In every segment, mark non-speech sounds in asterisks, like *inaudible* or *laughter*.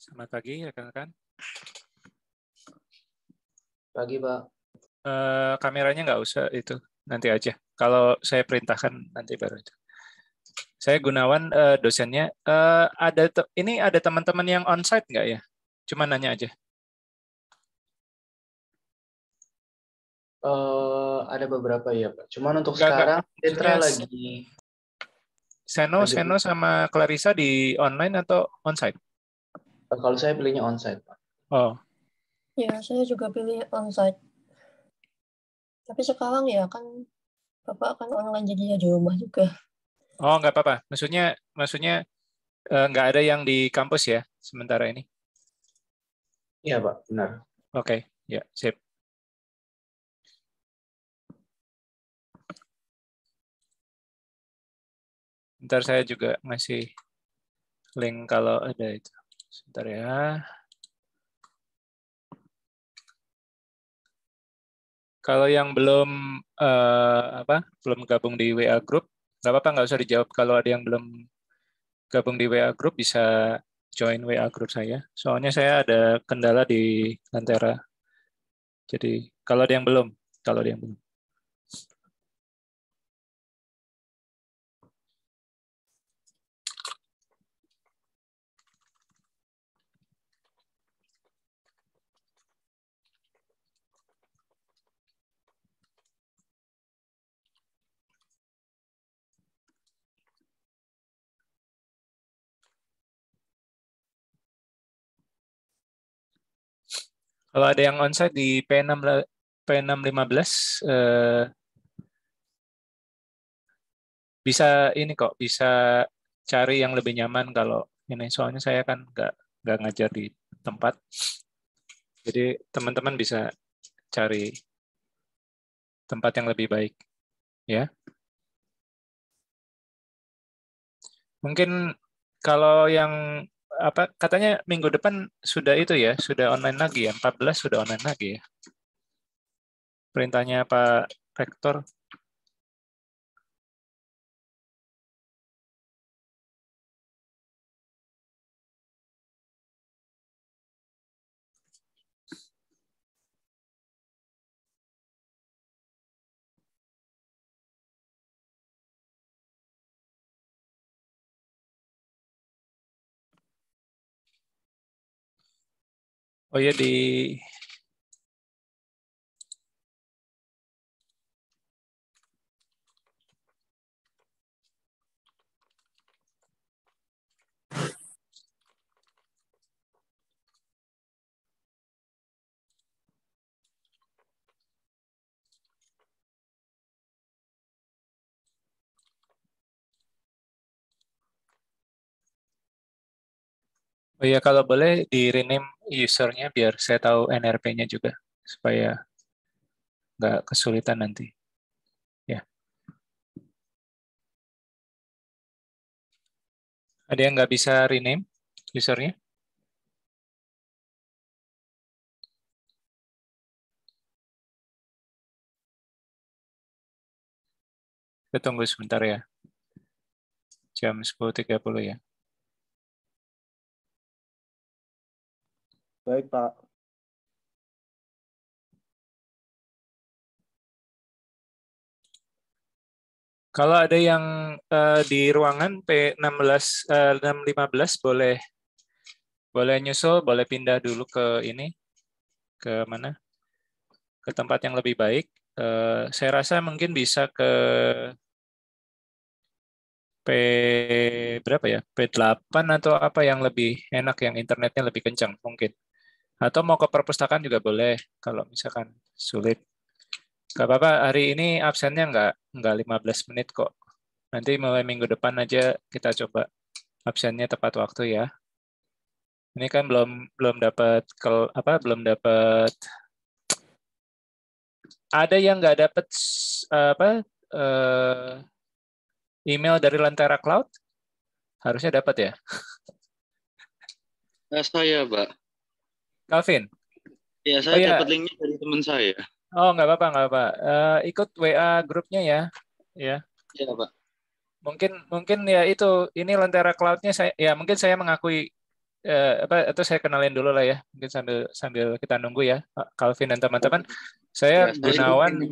Selamat pagi rekan-rekan. Pagi Pak. Uh, kameranya nggak usah itu nanti aja. Kalau saya perintahkan nanti baru itu. Saya Gunawan uh, dosennya. Uh, ada ini ada teman-teman yang onsite nggak ya? Cuma nanya aja. Uh, ada beberapa ya Pak. Cuman untuk gak, sekarang gak, lagi. Seno, Seno sama Clarissa di online atau onsite? Kalau saya pilihnya onsite, Pak. Oh. Ya, saya juga pilih onsite. Tapi sekarang ya kan Bapak kan online jadinya di rumah juga. Oh, nggak apa-apa. Maksudnya maksudnya eh, nggak ada yang di kampus ya sementara ini? Iya, Pak. Benar. Oke, okay. ya, sip. Ntar saya juga ngasih link kalau ada itu. Sebentar ya. Kalau yang belum uh, apa belum gabung di WA group, nggak apa-apa nggak usah dijawab. Kalau ada yang belum gabung di WA group bisa join WA group saya. Soalnya saya ada kendala di Lentera. Jadi kalau ada yang belum, kalau ada yang belum. Kalau ada yang onsite di P6 P615 eh, bisa ini kok bisa cari yang lebih nyaman kalau ini soalnya saya kan nggak nggak ngajar di tempat jadi teman-teman bisa cari tempat yang lebih baik ya mungkin kalau yang apa katanya minggu depan sudah itu ya, sudah online lagi ya, 14 sudah online lagi ya. Perintahnya Pak Rektor. Oh iya di Oh iya, kalau boleh di rename usernya biar saya tahu NRP-nya juga supaya nggak kesulitan nanti. Ya. Ada yang nggak bisa rename usernya? Kita tunggu sebentar ya. Jam 10.30 ya. Baik, Pak. Kalau ada yang uh, di ruangan P16 uh, 615 boleh boleh nyusul, boleh pindah dulu ke ini ke mana? Ke tempat yang lebih baik. Uh, saya rasa mungkin bisa ke P berapa ya? P8 atau apa yang lebih enak yang internetnya lebih kencang mungkin. Atau mau ke perpustakaan juga boleh kalau misalkan sulit. Gak apa-apa, hari ini absennya nggak, nggak 15 menit kok. Nanti mulai minggu depan aja kita coba absennya tepat waktu ya. Ini kan belum belum dapat apa belum dapat ada yang nggak dapat apa eh, email dari Lentera Cloud? Harusnya dapat ya. saya, Pak. Calvin? Ya, oh, saya oh, dapat ya. linknya dari teman saya. Oh, nggak apa-apa, nggak apa. Uh, eh, ikut WA grupnya ya, ya. Iya, Pak. Mungkin mungkin ya itu ini Lentera Cloudnya saya ya mungkin saya mengakui uh, apa atau saya kenalin dulu lah ya. Mungkin sambil sambil kita nunggu ya Calvin dan teman-teman. Saya ya, Gunawan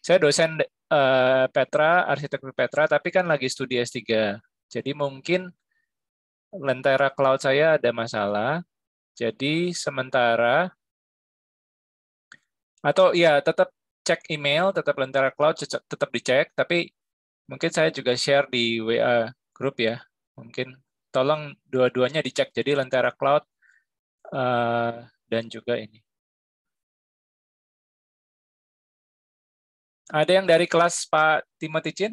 saya dosen uh, Petra, arsitektur Petra, tapi kan lagi studi S3. Jadi mungkin Lentera Cloud saya ada masalah, jadi sementara atau ya tetap cek email, tetap Lentera Cloud tetap dicek, tapi mungkin saya juga share di WA grup ya. Mungkin tolong dua-duanya dicek. Jadi Lentera Cloud eh, dan juga ini. Ada yang dari kelas Pak Timothy Chin?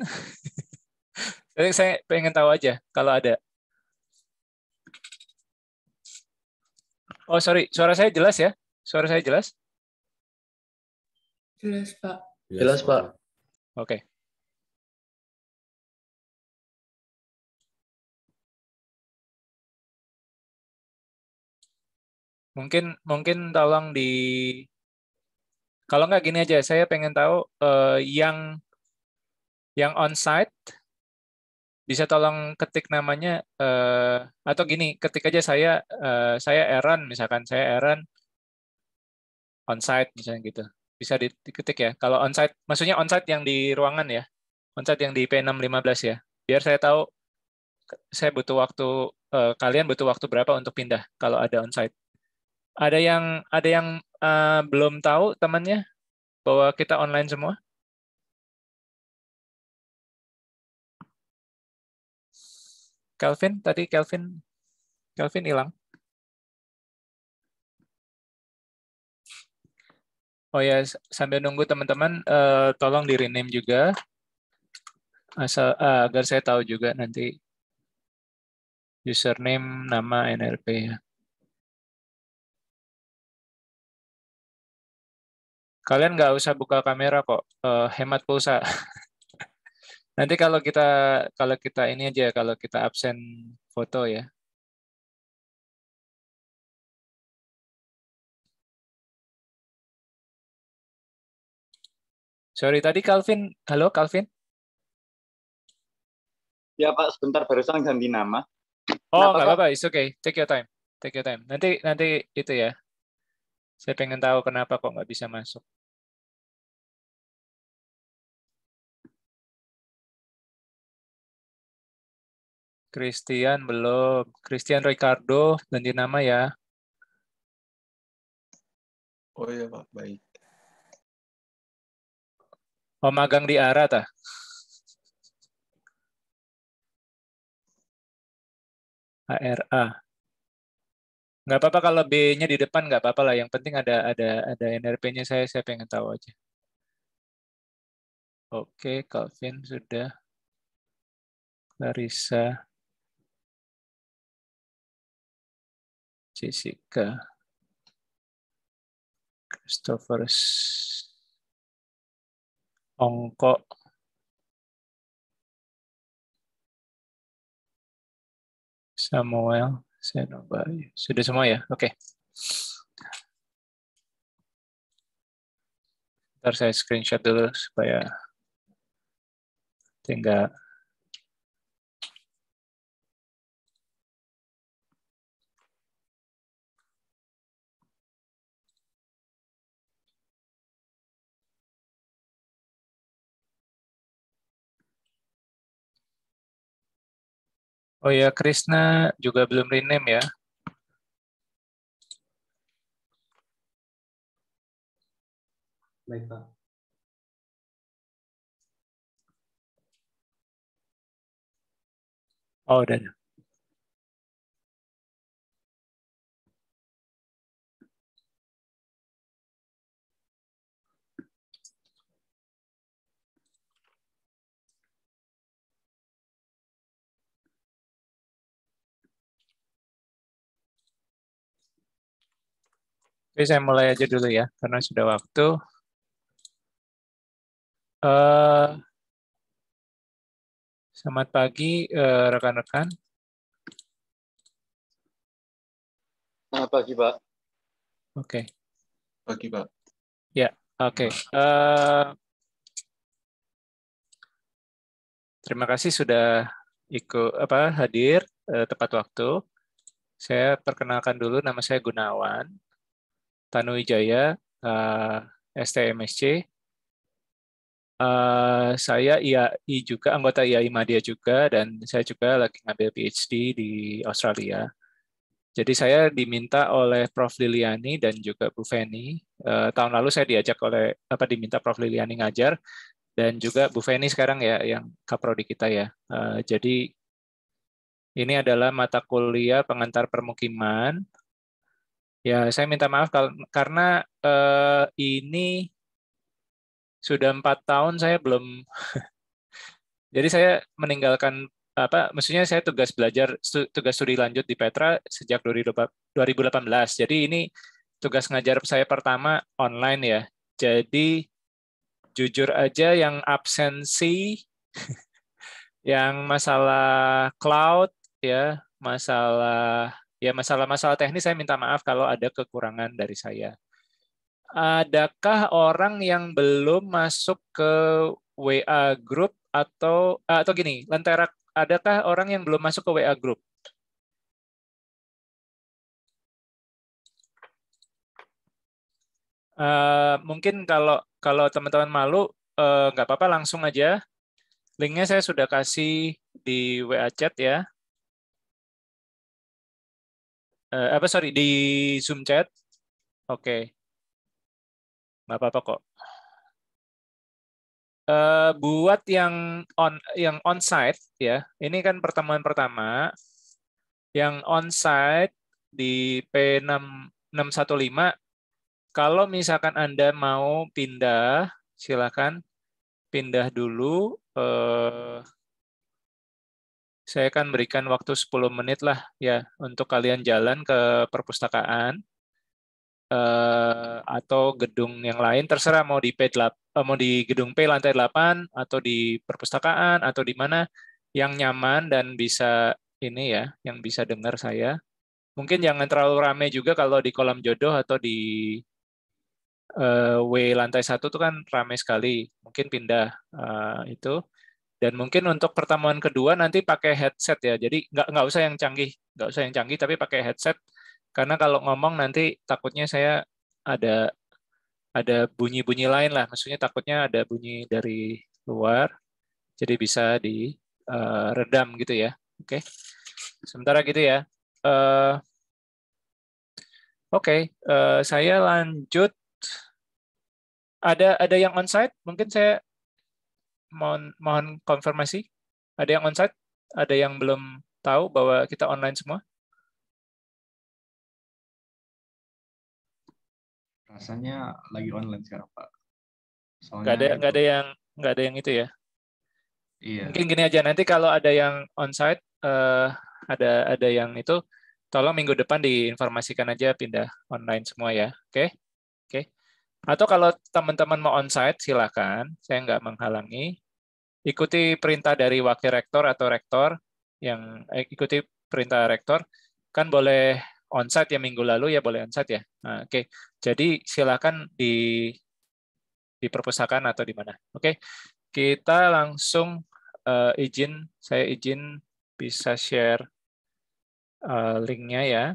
*laughs* saya pengen tahu aja kalau ada. Oh, sorry. Suara saya jelas ya? Suara saya jelas? Jelas, Pak. Jelas, Pak. Oke. Okay. Mungkin mungkin tolong di kalau nggak gini aja, saya pengen tahu uh, yang yang on site bisa tolong ketik namanya uh, atau gini ketik aja saya uh, saya Aaron misalkan saya Aaron site misalnya gitu bisa diketik ya kalau on site maksudnya on site yang di ruangan ya on site yang di p 615 ya biar saya tahu saya butuh waktu uh, kalian butuh waktu berapa untuk pindah kalau ada on site ada yang ada yang uh, belum tahu temannya bahwa kita online semua Kelvin tadi Kelvin Kelvin hilang. Oh ya, sambil nunggu teman-teman, uh, tolong di rename juga, asal uh, agar saya tahu juga nanti username, nama NLP ya. Kalian nggak usah buka kamera kok, uh, hemat pulsa. *laughs* Nanti kalau kita kalau kita ini aja kalau kita absen foto ya. Sorry tadi Calvin, halo Calvin. Ya Pak, sebentar barusan ganti nama. Oh nggak apa-apa, it's okay. Take your time, take your time. Nanti nanti itu ya. Saya pengen tahu kenapa kok nggak bisa masuk. Christian belum. Christian Ricardo ganti nama ya. Oh iya Pak, baik. Mau oh, magang di Arat ah? ARA. Nggak apa-apa kalau B-nya di depan nggak apa-apa lah. Yang penting ada ada ada NRP-nya saya saya pengen tahu aja. Oke, Calvin sudah. Larissa. Jessica, Christopher, Ongko, Samuel, Senobari. Sudah semua ya? Oke. Okay. Ntar saya screenshot dulu supaya tinggal Oh ya, Krishna juga belum rename ya. Baik, Pak. Oh, udah. Oke, saya mulai aja dulu ya, karena sudah waktu. Uh, selamat pagi, rekan eh, rekan-rekan. Selamat pagi, Pak. Oke. Okay. Pagi, Pak. Ya, oke. Okay. Uh, eh, terima kasih sudah ikut apa hadir uh, tepat waktu. Saya perkenalkan dulu nama saya Gunawan. Tanuwijaya uh, eh, STMSC. Uh, eh, saya IAI juga, anggota IAI Madia juga, dan saya juga lagi ngambil PhD di Australia. Jadi saya diminta oleh Prof. Liliani dan juga Bu Feni. Uh, tahun lalu saya diajak oleh apa diminta Prof. Liliani ngajar dan juga Bu Feni sekarang ya yang kaprodi kita ya. Uh, jadi ini adalah mata kuliah pengantar permukiman Ya, saya minta maaf karena uh, ini sudah empat tahun saya belum. *laughs* Jadi saya meninggalkan apa? Maksudnya saya tugas belajar tugas studi lanjut di Petra sejak 2018. Jadi ini tugas ngajar saya pertama online ya. Jadi jujur aja yang absensi, *laughs* yang masalah cloud ya, masalah Ya masalah-masalah teknis saya minta maaf kalau ada kekurangan dari saya. Adakah orang yang belum masuk ke WA group atau ah, atau gini, Lentera adakah orang yang belum masuk ke WA group? Uh, mungkin kalau kalau teman-teman malu uh, apa-apa langsung aja linknya saya sudah kasih di WA chat ya uh, apa sorry di Zoom chat. Oke. Okay. Nggak apa-apa kok. Uh, buat yang on yang on site ya. Ini kan pertemuan pertama yang on site di P6615 kalau misalkan Anda mau pindah silakan pindah dulu eh uh, saya akan berikan waktu 10 menit lah ya untuk kalian jalan ke perpustakaan eh, atau gedung yang lain terserah mau di P8 eh, mau di gedung P lantai 8 atau di perpustakaan atau di mana yang nyaman dan bisa ini ya yang bisa dengar saya. Mungkin jangan terlalu ramai juga kalau di kolam jodoh atau di eh, W lantai satu itu kan ramai sekali. Mungkin pindah eh, itu dan mungkin untuk pertemuan kedua nanti pakai headset ya. Jadi nggak nggak usah yang canggih, nggak usah yang canggih, tapi pakai headset karena kalau ngomong nanti takutnya saya ada ada bunyi-bunyi lain lah. Maksudnya takutnya ada bunyi dari luar, jadi bisa di uh, redam gitu ya. Oke, okay. sementara gitu ya. Uh, Oke, okay, uh, eh, saya lanjut. Ada ada yang onsite? Mungkin saya mohon mohon konfirmasi. Ada yang onsite, ada yang belum tahu bahwa kita online semua? Rasanya lagi online sekarang, Pak. Soalnya nggak ada, nggak ada yang nggak ada yang itu ya. Iya. Mungkin gini aja nanti kalau ada yang onsite, uh, ada ada yang itu, tolong minggu depan diinformasikan aja pindah online semua ya, oke? Okay? Oke. Okay. Atau kalau teman-teman mau onsite silakan, saya nggak menghalangi. Ikuti perintah dari wakil rektor atau rektor yang eh, ikuti perintah rektor. Kan boleh onsite ya minggu lalu ya boleh onsite ya. Nah, Oke, okay. jadi silakan di di perpustakaan atau di mana. Oke, okay. kita langsung uh, izin saya izin bisa share uh, linknya ya.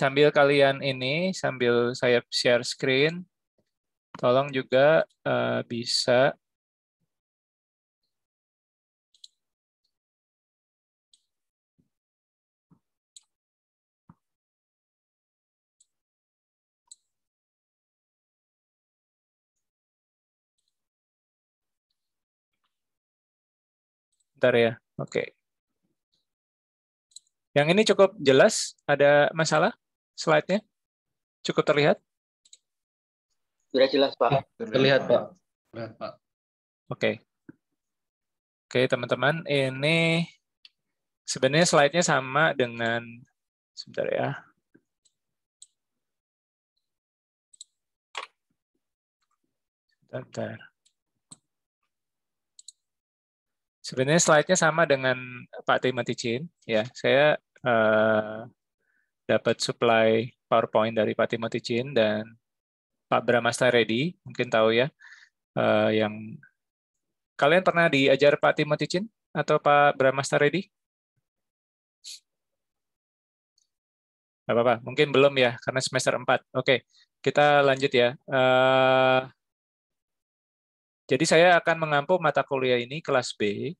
sambil kalian ini, sambil saya share screen, tolong juga uh, bisa Bentar ya, oke. Okay. Yang ini cukup jelas, ada masalah? slide-nya? Cukup terlihat? Sudah jelas, Pak. Ya, terlihat, Pak. Terlihat, Pak. Oke. Oke, teman-teman, ini sebenarnya slide-nya sama dengan sebentar ya. Bentar, Sebenarnya slide-nya sama dengan Pak Timothy Chin. Ya, saya uh, dapat supply PowerPoint dari Pak Timothy Chin dan Pak Bramasta Reddy, mungkin tahu ya, uh, yang kalian pernah diajar Pak Timothy Chin atau Pak Bramasta Reddy? apa-apa, mungkin belum ya, karena semester 4. Oke, kita lanjut ya. Uh, jadi saya akan mengampu mata kuliah ini kelas B.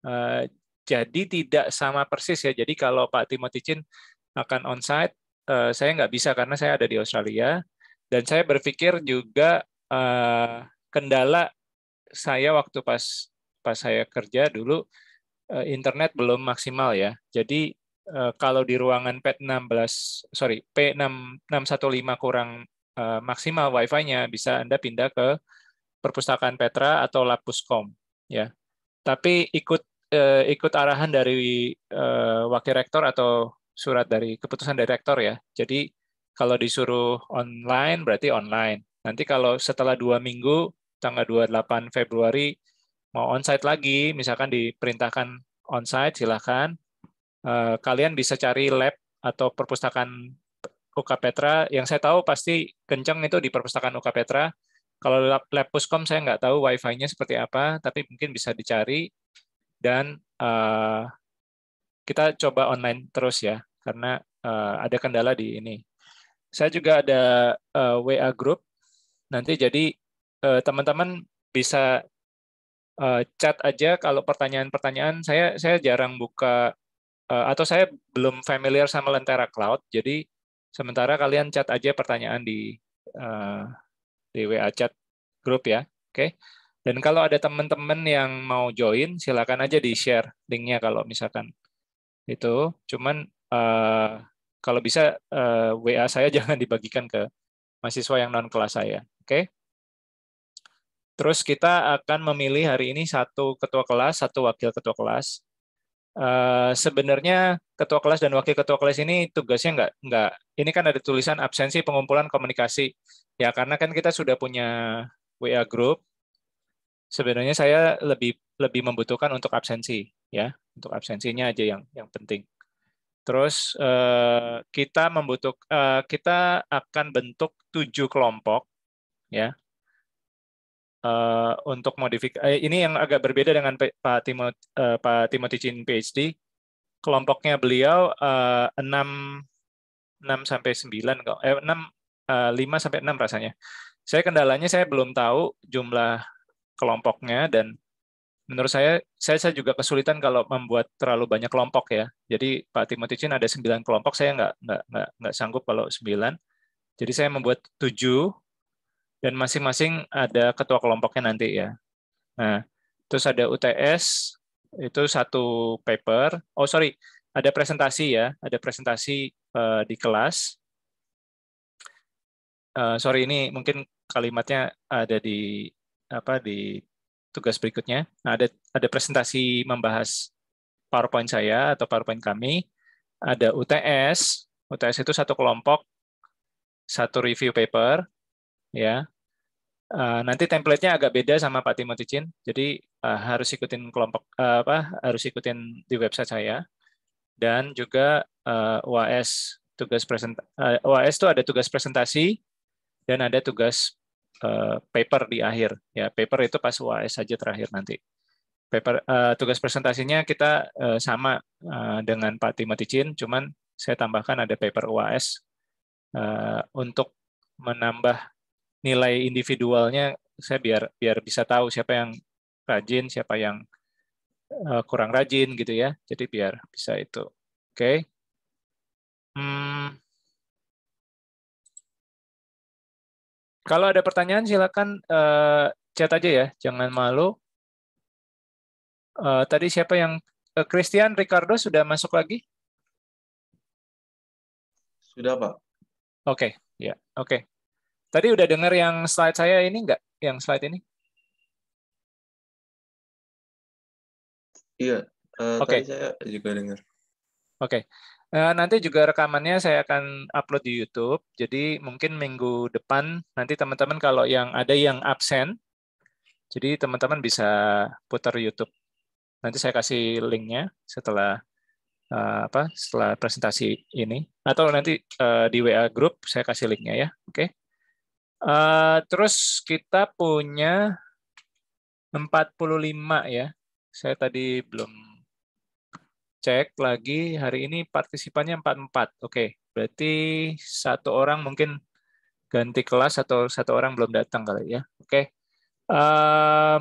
Uh, jadi tidak sama persis ya. Jadi kalau Pak Timothy Chin akan onsite uh, saya nggak bisa karena saya ada di Australia dan saya berpikir juga uh, kendala saya waktu pas pas saya kerja dulu uh, internet belum maksimal ya jadi uh, kalau di ruangan P16 sorry P6615 kurang uh, maksimal wifi-nya bisa anda pindah ke perpustakaan Petra atau Lapuskom ya tapi ikut ikut arahan dari uh, wakil rektor atau surat dari keputusan direktor ya. Jadi kalau disuruh online berarti online. Nanti kalau setelah dua minggu tanggal 28 Februari mau onsite lagi, misalkan diperintahkan onsite silahkan. Eh, kalian bisa cari lab atau perpustakaan UK Petra. Yang saya tahu pasti kenceng itu di perpustakaan UK Petra. Kalau lab, lab Puskom saya nggak tahu wifi-nya seperti apa, tapi mungkin bisa dicari. Dan uh, kita coba online terus ya, karena uh, ada kendala di ini. Saya juga ada uh, eh, WA group, nanti jadi eh, teman-teman bisa uh, chat aja kalau pertanyaan-pertanyaan. Saya saya jarang buka uh, atau saya belum familiar sama Lentera Cloud, jadi sementara kalian chat aja pertanyaan di uh, di WA chat group ya, oke? Okay? Dan kalau ada teman-teman yang mau join, silakan aja di-share linknya kalau misalkan itu cuman uh, kalau bisa uh, eh, WA saya *laughs* jangan dibagikan ke mahasiswa yang non kelas saya oke okay? terus kita akan memilih hari ini satu ketua kelas satu wakil ketua kelas Uh, sebenarnya ketua kelas dan wakil ketua kelas ini tugasnya nggak nggak ini kan ada tulisan absensi pengumpulan komunikasi ya karena kan kita sudah punya WA group sebenarnya saya lebih lebih membutuhkan untuk absensi ya untuk absensinya aja yang yang penting. Terus eh, kita membutuh eh, kita akan bentuk tujuh kelompok ya eh, untuk modifikasi ini yang agak berbeda dengan Pak Timot Pak Timothy Chin PhD kelompoknya beliau enam 6 sampai sembilan kok eh lima sampai enam rasanya. Saya kendalanya saya belum tahu jumlah kelompoknya dan menurut saya, saya saya juga kesulitan kalau membuat terlalu banyak kelompok ya. Jadi Pak Timothy Chin ada sembilan kelompok, saya nggak nggak nggak nggak sanggup kalau sembilan. Jadi saya membuat tujuh dan masing-masing ada ketua kelompoknya nanti ya. Nah, terus ada UTS itu satu paper. Oh sorry, ada presentasi ya, ada presentasi uh, di kelas. Uh, sorry ini mungkin kalimatnya ada di apa di tugas berikutnya. Nah, ada ada presentasi membahas PowerPoint saya atau PowerPoint kami, ada UTS, UTS itu satu kelompok satu review paper ya. Eh, nanti templatenya agak beda sama Pak Timothy Chin, jadi eh, harus ikutin kelompok eh, apa harus ikutin di website saya dan juga uh, UAS tugas present uh, UAS itu ada tugas presentasi dan ada tugas Eh, paper di akhir. Ya, paper itu pas UAS saja terakhir nanti. Paper uh, tugas presentasinya kita uh, sama uh, dengan Pak Timoticin, cuman saya tambahkan ada paper UAS uh, untuk menambah nilai individualnya. Saya biar biar bisa tahu siapa yang rajin, siapa yang uh, kurang rajin gitu ya. Jadi biar bisa itu. Oke. Okay. Hmm Kalau ada pertanyaan silakan uh, chat aja ya, jangan malu. Uh, tadi siapa yang uh, Christian Ricardo sudah masuk lagi? Sudah pak. Oke, okay, ya, yeah, oke. Okay. Tadi udah dengar yang slide saya ini enggak? Yang slide ini? Iya, uh, okay. saya juga dengar. Oke, okay. Eh, nanti juga rekamannya saya akan upload di YouTube. Jadi mungkin minggu depan nanti teman-teman kalau yang ada yang absen, jadi teman-teman bisa putar YouTube. Nanti saya kasih linknya setelah eh, apa setelah presentasi ini atau nanti eh, di WA grup saya kasih linknya ya. Oke. terus kita punya 45 ya. Saya tadi belum cek lagi hari ini partisipannya 44. Oke, berarti satu orang mungkin ganti kelas atau satu orang belum datang kali ya. Oke. Uh,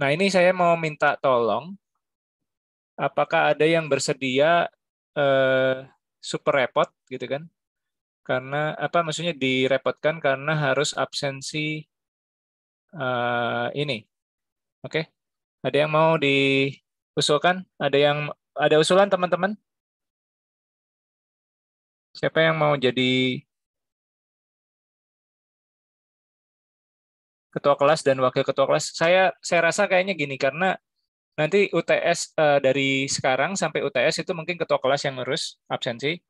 nah, ini saya mau minta tolong apakah ada yang bersedia eh, super repot gitu kan? Karena apa maksudnya direpotkan karena harus absensi uh, ini. Oke. Okay? Ada yang mau di usulkan? Ada yang ada usulan teman-teman? Siapa yang mau jadi ketua kelas dan wakil ketua kelas? Saya saya rasa kayaknya gini karena nanti UTS uh, eh, dari sekarang sampai UTS itu mungkin ketua kelas yang ngurus absensi.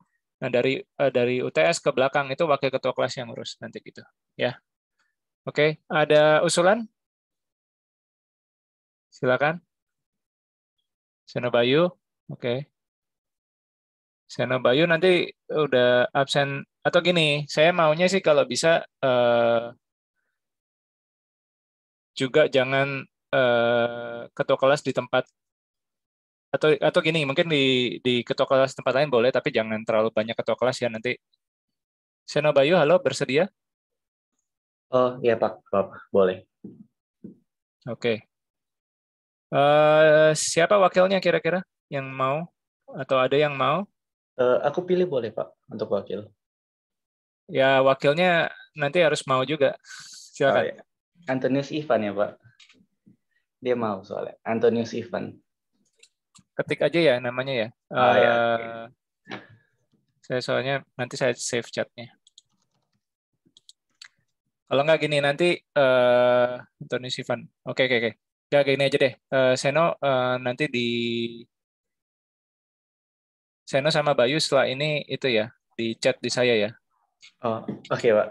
Nah, dari uh, dari UTS ke belakang itu wakil ketua kelas yang ngurus nanti gitu, ya. Oke, ada usulan? Silakan. Bayu, oke. Okay. Bayu nanti eh, udah absen atau gini, saya maunya sih kalau bisa uh, juga jangan uh, ketua kelas di tempat atau atau gini mungkin di di ketua kelas tempat lain boleh tapi jangan terlalu banyak ketua kelas ya nanti Bayu, halo bersedia oh iya pak, pak boleh oke okay. Uh, siapa wakilnya kira-kira yang mau atau ada yang mau? Uh, aku pilih boleh Pak untuk wakil. Ya wakilnya nanti harus mau juga. Siapa? Oh, ya. Antonius Ivan ya Pak. Dia mau soalnya. Antonius Ivan. Ketik aja ya namanya ya. Oh, ah, ya. Eh, okay. Saya soalnya nanti saya save chatnya. Kalau nggak gini nanti uh, Antonius Ivan. Oke okay, oke okay, oke. Okay kayak gini aja deh. Uh, Seno uh, nanti di Seno sama Bayu setelah ini itu ya di chat di saya ya. Oh, oke okay, pak.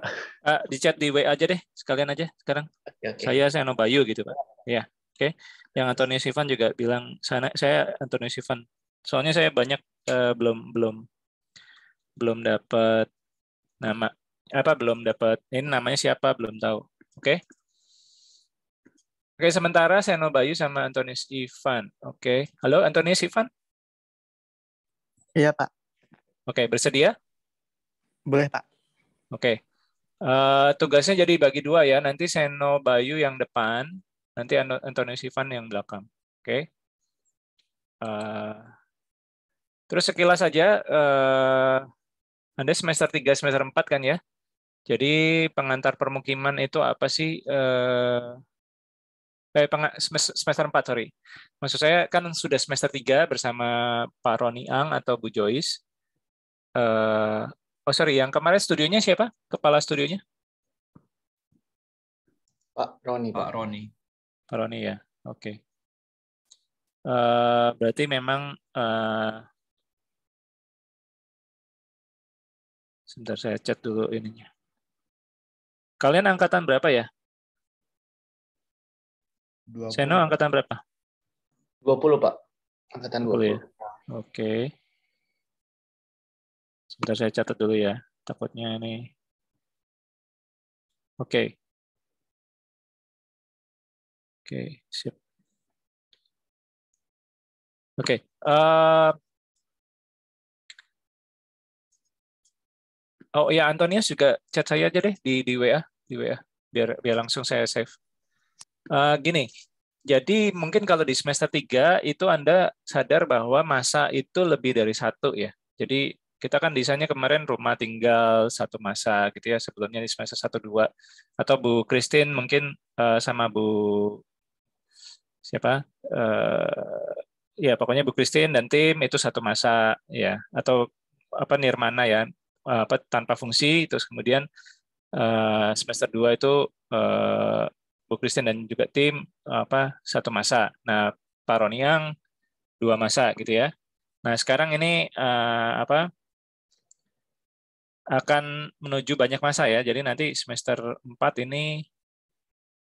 Uh, di chat di WA aja deh, sekalian aja sekarang. Okay, okay. Saya Seno Bayu gitu pak. Ya, yeah, oke. Okay. Yang Antonio Sivan juga bilang sana saya Antonio Sivan. Soalnya saya banyak uh, belum belum belum dapat nama apa belum dapat ini namanya siapa belum tahu. Oke. Okay? Oke, sementara Seno Bayu sama Antonis Ivan. Oke, halo Antonis Ivan? Iya, Pak. Oke, bersedia? Boleh, Pak. Oke, uh, tugasnya jadi bagi dua ya. Nanti Seno Bayu yang depan, nanti Antonis Ivan yang belakang. Oke. Uh, terus sekilas saja, uh, Anda semester 3, semester 4 kan ya? Jadi pengantar permukiman itu apa sih? Uh, eh, semester 4 sorry. Maksud saya kan sudah semester 3 bersama Pak Roni Ang atau Bu Joyce. Uh, oh sorry, yang kemarin studionya siapa? Kepala studionya? Pak Roni. Pak, Pak Roni. Pak Roni ya, oke. Okay. Uh, eh, berarti memang uh, sebentar saya chat dulu ininya. Kalian angkatan berapa ya? 20. Seno angkatan berapa? 20, Pak. Angkatan 20. 20. Ya? Oke. Okay. Sebentar saya catat dulu ya. Takutnya ini. Oke. Okay. Oke, okay, sip. Oke. Okay. Uh, eh, Oh ya Antonius juga chat saya aja deh di di WA, di WA biar biar langsung saya save. Uh, gini, jadi mungkin kalau di semester 3 itu Anda sadar bahwa masa itu lebih dari satu ya. Jadi kita kan desainnya kemarin rumah tinggal satu masa gitu ya Sebetulnya di semester 1 2 atau Bu Christine mungkin uh, sama Bu siapa? Uh, ya pokoknya Bu Christine dan tim itu satu masa ya atau apa Nirmana ya apa tanpa fungsi terus kemudian uh, semester 2 itu uh, Bu Kristen dan juga tim apa satu masa. Nah, Pak Roniang dua masa gitu ya. Nah, sekarang ini uh, apa akan menuju banyak masa ya. Jadi nanti semester 4 ini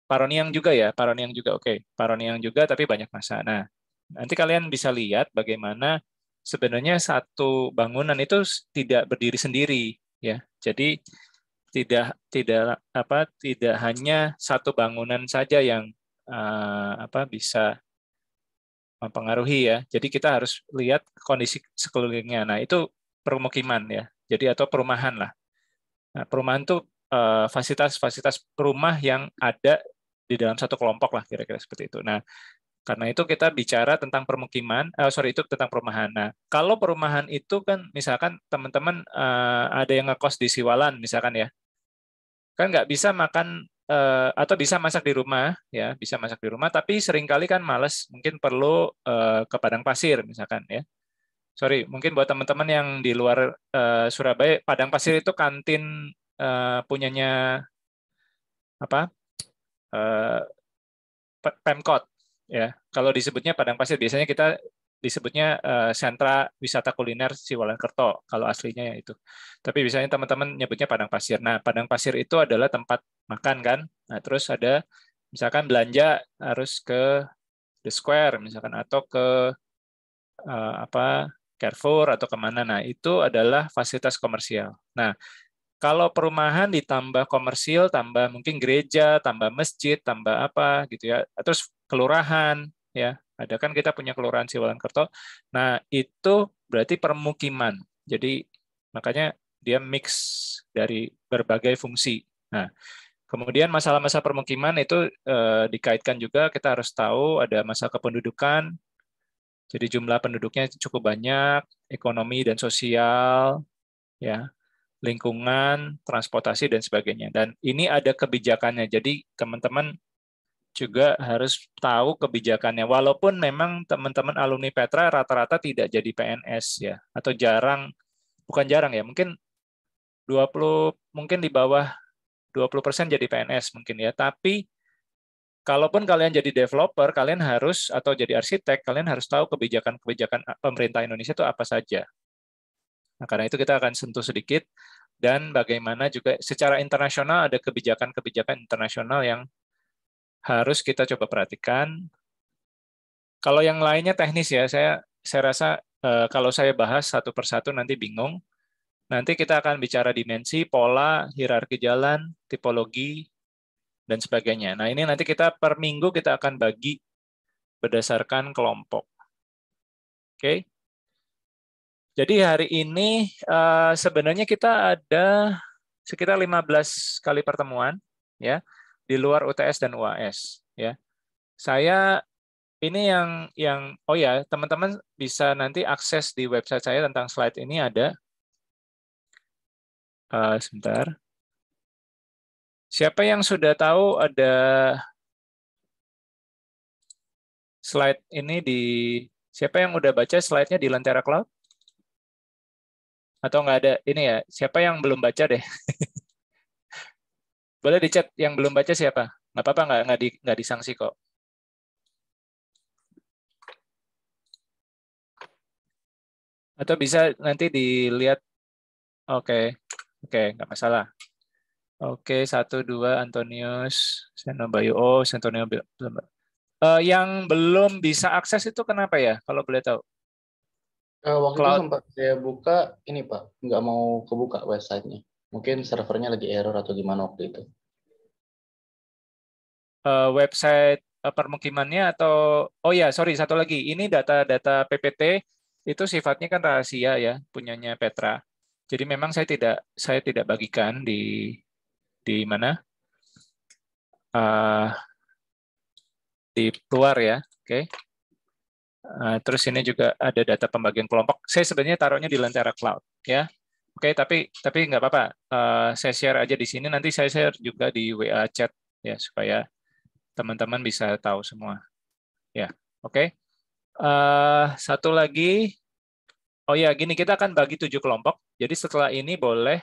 Paroniang juga ya, Paroniang juga oke. Okay. Paroniang juga tapi banyak masa. Nah, nanti kalian bisa lihat bagaimana sebenarnya satu bangunan itu tidak berdiri sendiri ya. Jadi tidak tidak apa tidak hanya satu bangunan saja yang uh, apa bisa mempengaruhi ya. Jadi kita harus lihat kondisi sekelilingnya. Nah, itu permukiman ya. Jadi atau perumahan lah. Nah, perumahan itu eh, fasilitas-fasilitas rumah yang ada di dalam satu kelompok lah kira-kira seperti itu. Nah, karena itu kita bicara tentang permukiman, eh, sorry itu tentang perumahan. Nah, kalau perumahan itu kan misalkan teman-teman ada yang ngekos di Siwalan misalkan ya, kan nggak bisa makan uh, atau bisa masak di rumah ya bisa masak di rumah tapi seringkali kan males mungkin perlu uh, ke padang pasir misalkan ya sorry mungkin buat teman-teman yang di luar uh, Surabaya padang pasir itu kantin uh, punyanya apa uh, pemkot ya kalau disebutnya padang pasir biasanya kita disebutnya uh, sentra wisata kuliner Siwalan Kerto kalau aslinya ya itu. Tapi biasanya teman-teman nyebutnya padang pasir. Nah, padang pasir itu adalah tempat makan kan. Nah, terus ada misalkan belanja harus ke The Square misalkan atau ke uh, apa Carrefour atau kemana. Nah, itu adalah fasilitas komersial. Nah, kalau perumahan ditambah komersil, tambah mungkin gereja, tambah masjid, tambah apa gitu ya. Terus kelurahan ya. Ada kan kita punya Kelurahan Siwalan Kerto, Nah, itu berarti permukiman. Jadi makanya dia mix dari berbagai fungsi. Nah, kemudian masalah-masalah permukiman itu eh, dikaitkan juga kita harus tahu ada masa kependudukan. Jadi jumlah penduduknya cukup banyak, ekonomi dan sosial, ya, lingkungan, transportasi dan sebagainya. Dan ini ada kebijakannya. Jadi teman-teman juga harus tahu kebijakannya. Walaupun memang teman-teman alumni Petra rata-rata tidak jadi PNS ya, atau jarang, bukan jarang ya, mungkin 20, mungkin di bawah 20% jadi PNS mungkin ya. Tapi kalaupun kalian jadi developer, kalian harus atau jadi arsitek, kalian harus tahu kebijakan-kebijakan eh, pemerintah Indonesia itu apa saja. Nah, karena itu kita akan sentuh sedikit dan bagaimana juga secara internasional ada kebijakan-kebijakan internasional yang harus kita coba perhatikan. Kalau yang lainnya teknis ya, saya saya rasa eh, kalau saya bahas satu persatu nanti bingung. Nanti kita akan bicara dimensi, pola, hierarki jalan, tipologi, dan sebagainya. Nah ini nanti kita per minggu kita akan bagi berdasarkan kelompok. Oke. Jadi hari ini eh, sebenarnya kita ada sekitar 15 kali pertemuan ya di luar UTS dan UAS ya. Saya ini yang yang oh ya, teman-teman bisa nanti akses di website saya tentang slide ini ada uh, sebentar. Siapa yang sudah tahu ada slide ini di siapa yang udah baca slide-nya di Lentera Cloud? Atau nggak ada ini ya? Siapa yang belum baca deh? *laughs* Boleh dicat yang belum baca siapa? Nggak apa-apa, nggak, nggak, di, nggak disangsi kok. Atau bisa nanti dilihat. Oke, okay. oke, okay, nggak masalah. Oke, satu, dua, Antonius, Seno Bayu. Oh, Antonio Uh, eh, yang belum bisa akses itu kenapa ya, kalau boleh tahu? Uh, waktu Cloud. itu sempat saya buka, ini Pak, nggak mau kebuka websitenya. Mungkin servernya lagi error atau gimana waktu itu? Uh, website eh, permukimannya atau oh ya sorry satu lagi ini data-data PPT itu sifatnya kan rahasia ya punyanya Petra. Jadi memang saya tidak saya tidak bagikan di di mana uh, di luar ya, oke. Okay. Uh, terus ini juga ada data pembagian kelompok. Saya sebenarnya taruhnya di Lentera Cloud, ya. Oke, okay, tapi tapi nggak apa-apa. Uh, saya share aja di sini. Nanti saya share juga di WA chat ya supaya teman-teman bisa tahu semua. Ya, yeah. oke. Okay. Uh, eh, satu lagi. Oh ya, yeah, gini kita akan bagi tujuh kelompok. Jadi setelah ini boleh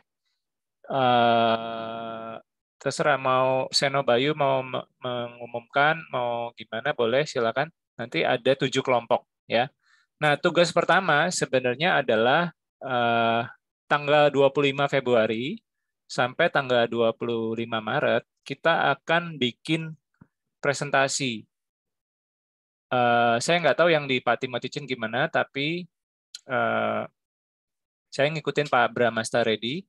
uh, terserah mau Seno Bayu mau mengumumkan mau gimana boleh silakan. Nanti ada tujuh kelompok ya. Nah tugas pertama sebenarnya adalah uh, tanggal 25 Februari sampai tanggal 25 Maret kita akan bikin presentasi. Uh, saya nggak tahu yang di Pati Cicin gimana, tapi uh, saya ngikutin Pak Bramasta ready.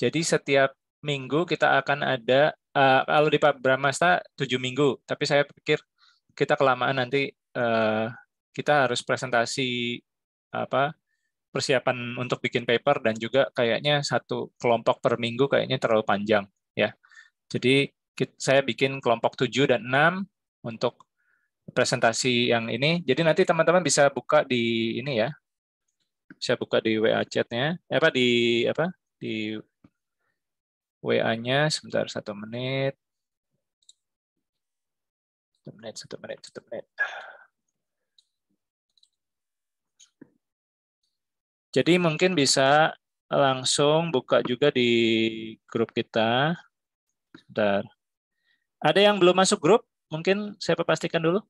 Jadi setiap minggu kita akan ada, uh, kalau di Pak Bramasta tujuh minggu, tapi saya pikir kita kelamaan nanti uh, kita harus presentasi apa persiapan untuk bikin paper dan juga kayaknya satu kelompok per minggu kayaknya terlalu panjang ya. Jadi saya bikin kelompok 7 dan 6 untuk presentasi yang ini. Jadi nanti teman-teman bisa buka di ini ya. Bisa buka di WA chatnya. Eh, apa di apa? Di WA-nya sebentar satu menit. Satu menit, satu menit, satu menit. Jadi mungkin bisa langsung buka juga di grup kita. Sebentar. Ada yang belum masuk grup? Mungkin saya pastikan dulu.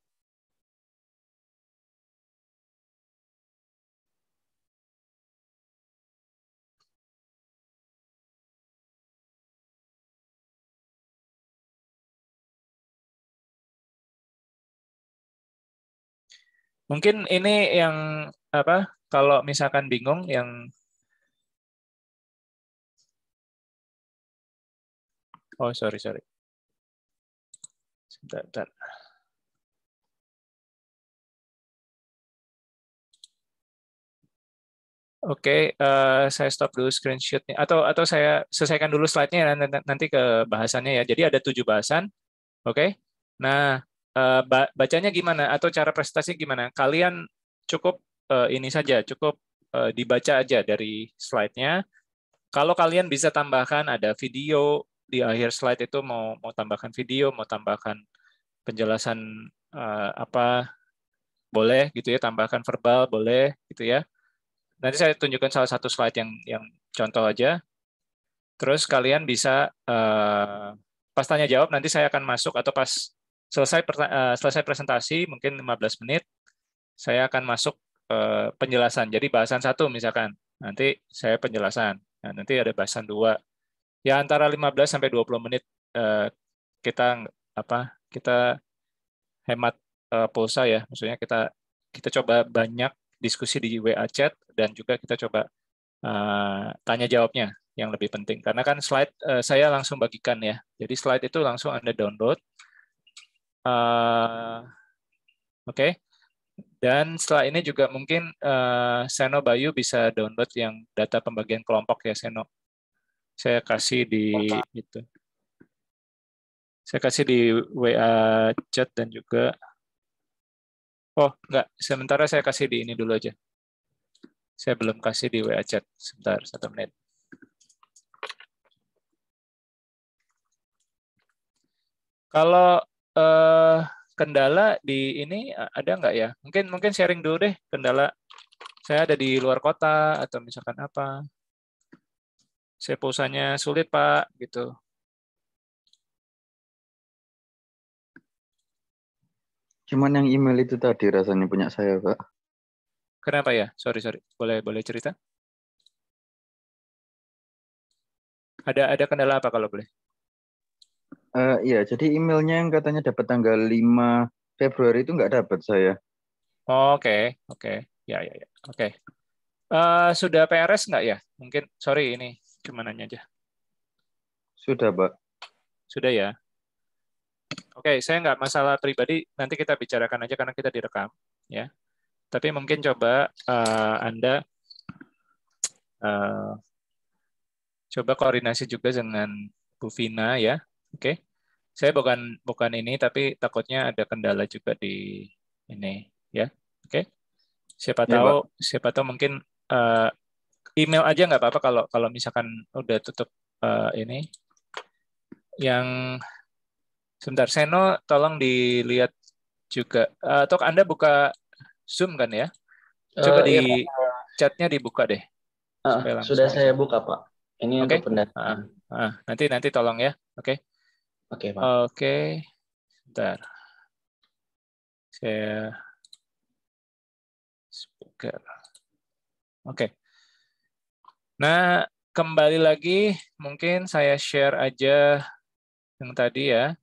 Mungkin ini yang apa kalau misalkan bingung yang Oh, sorry, sorry. Sebentar, sebentar. Oke, okay, uh, eh, saya stop dulu screenshotnya atau atau saya selesaikan dulu slide-nya ya, nanti, nanti ke bahasannya ya. Jadi ada tujuh bahasan, oke? Okay? Nah, uh, bacanya gimana atau cara presentasi gimana? Kalian cukup uh, ini saja, cukup uh, dibaca aja dari slide-nya. Kalau kalian bisa tambahkan ada video di akhir slide itu mau mau tambahkan video, mau tambahkan penjelasan uh, apa boleh gitu ya, tambahkan verbal boleh gitu ya. Nanti saya tunjukkan salah satu slide yang yang contoh aja. Terus kalian bisa uh, pas tanya jawab nanti saya akan masuk atau pas selesai uh, selesai presentasi mungkin 15 menit saya akan masuk Eh, penjelasan. Jadi bahasan satu misalkan, nanti saya penjelasan. Nah, nanti ada bahasan dua. Ya antara 15 sampai 20 menit eh, kita apa? Kita hemat eh, pulsa ya. Maksudnya kita kita coba banyak diskusi di WA chat dan juga kita coba tanya jawabnya yang lebih penting karena kan slide saya langsung bagikan ya jadi slide itu langsung anda download oke okay. Dan setelah ini juga mungkin uh, Seno Bayu bisa download yang data pembagian kelompok ya Seno. Saya kasih di itu. Saya kasih di WA chat dan juga Oh, enggak. Sementara saya kasih di ini dulu aja. Saya belum kasih di WA chat. Sebentar, satu menit. Kalau uh, kendala di ini ada nggak ya? Mungkin mungkin sharing dulu deh kendala saya ada di luar kota atau misalkan apa. Saya pulsanya sulit pak gitu. Cuman yang email itu tadi rasanya punya saya pak. Kenapa ya? Sorry sorry. Boleh boleh cerita? Ada ada kendala apa kalau boleh? Uh, iya, jadi emailnya yang katanya dapat tanggal 5 Februari itu nggak dapat saya. Oke, okay, oke, okay. ya, ya, ya, oke. Okay. Uh, eh, sudah PRS nggak ya? Mungkin, sorry ini cuma nanya aja. Sudah, Pak. Sudah ya. Oke, okay, saya nggak masalah pribadi. Nanti kita bicarakan aja karena kita direkam, ya. Tapi mungkin coba uh, Anda uh, coba koordinasi juga dengan Bu Vina, ya. Oke. Okay saya bukan bukan ini tapi takutnya ada kendala juga di ini ya oke okay? siapa ya, tahu Pak. siapa tahu mungkin uh, email aja nggak apa-apa kalau kalau misalkan udah tutup uh, ini yang sebentar Seno tolong dilihat juga uh, anda buka zoom kan ya coba uh, di iya, chatnya dibuka deh uh, sudah saya buka pak ini okay. untuk pendataan uh, uh, nanti nanti tolong ya oke okay. Oke, okay, Pak. Oke. Okay. Saya Oke. Okay. Nah, kembali lagi mungkin saya share aja yang tadi ya.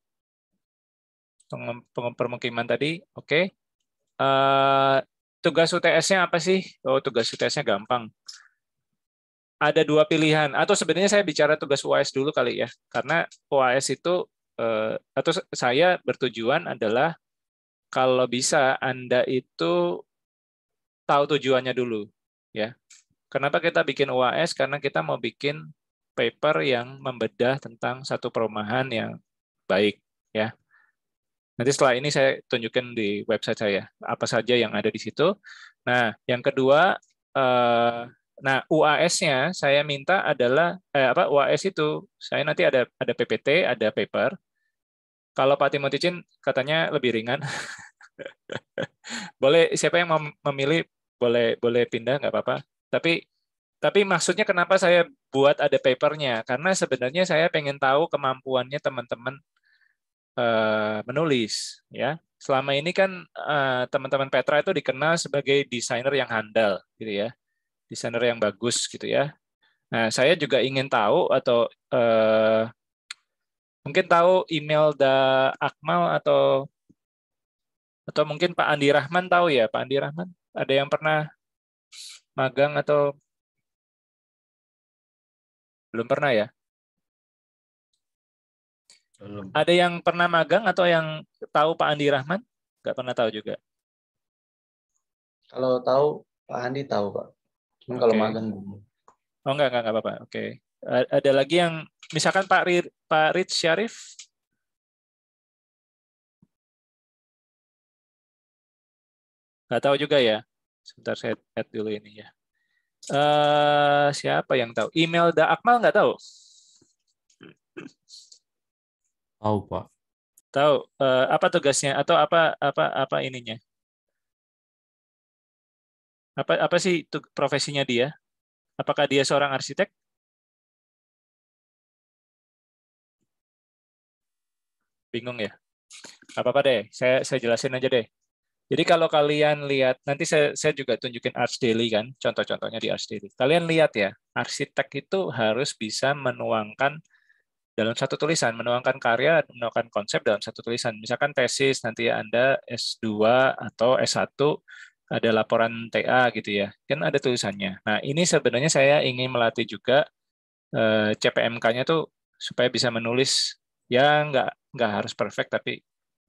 Permukiman tadi. Oke. Okay. Uh, eh, tugas UTS-nya apa sih? Oh, tugas UTS-nya gampang ada dua pilihan atau sebenarnya saya bicara tugas UAS dulu kali ya karena UAS itu uh, atau saya bertujuan adalah kalau bisa Anda itu tahu tujuannya dulu ya. Kenapa kita bikin UAS? Karena kita mau bikin paper yang membedah tentang satu perumahan yang baik ya. Nanti setelah ini saya tunjukin di website saya apa saja yang ada di situ. Nah, yang kedua eh, nah UAS-nya saya minta adalah eh, apa UAS itu saya nanti ada ada PPT, ada paper. Kalau Pak Timothy Chin katanya lebih ringan. *laughs* boleh siapa yang memilih boleh boleh pindah nggak apa-apa. Tapi tapi maksudnya kenapa saya buat ada papernya? Karena sebenarnya saya pengen tahu kemampuannya teman-teman uh, menulis. Ya, selama ini kan teman eh, teman-teman Petra itu dikenal sebagai desainer yang handal, gitu ya, desainer yang bagus, gitu ya. Nah, saya juga ingin tahu atau uh, Mungkin tahu email da Akmal atau atau mungkin Pak Andi Rahman tahu ya Pak Andi Rahman ada yang pernah magang atau belum pernah ya? Belum. Ada yang pernah magang atau yang tahu Pak Andi Rahman? Gak pernah tahu juga. Kalau tahu Pak Andi tahu Pak. Cuma okay. kalau magang belum. Oh enggak enggak enggak apa-apa. Oke. Okay. Ada lagi yang misalkan Pak Rid Pak Rich Syarif Nggak tahu juga ya. Sebentar saya lihat dulu ini ya. Uh, siapa yang tahu? Email Da Akmal nggak tahu? Tahu Pak. Tahu uh, apa tugasnya atau apa apa apa ininya? Apa apa sih profesinya dia? Apakah dia seorang arsitek? Bingung ya? Apa-apa deh, saya, saya jelasin aja deh. Jadi kalau kalian lihat, nanti saya, saya juga tunjukin Arts Daily kan, contoh-contohnya di Arts Daily. Kalian lihat ya, arsitek itu harus bisa menuangkan dalam satu tulisan, menuangkan karya, menuangkan konsep dalam satu tulisan. Misalkan tesis, nanti Anda S2 atau S1, ada laporan TA gitu ya, kan ada tulisannya. Nah ini sebenarnya saya ingin melatih juga eh, CPMK-nya tuh supaya bisa menulis ya nggak nggak harus perfect tapi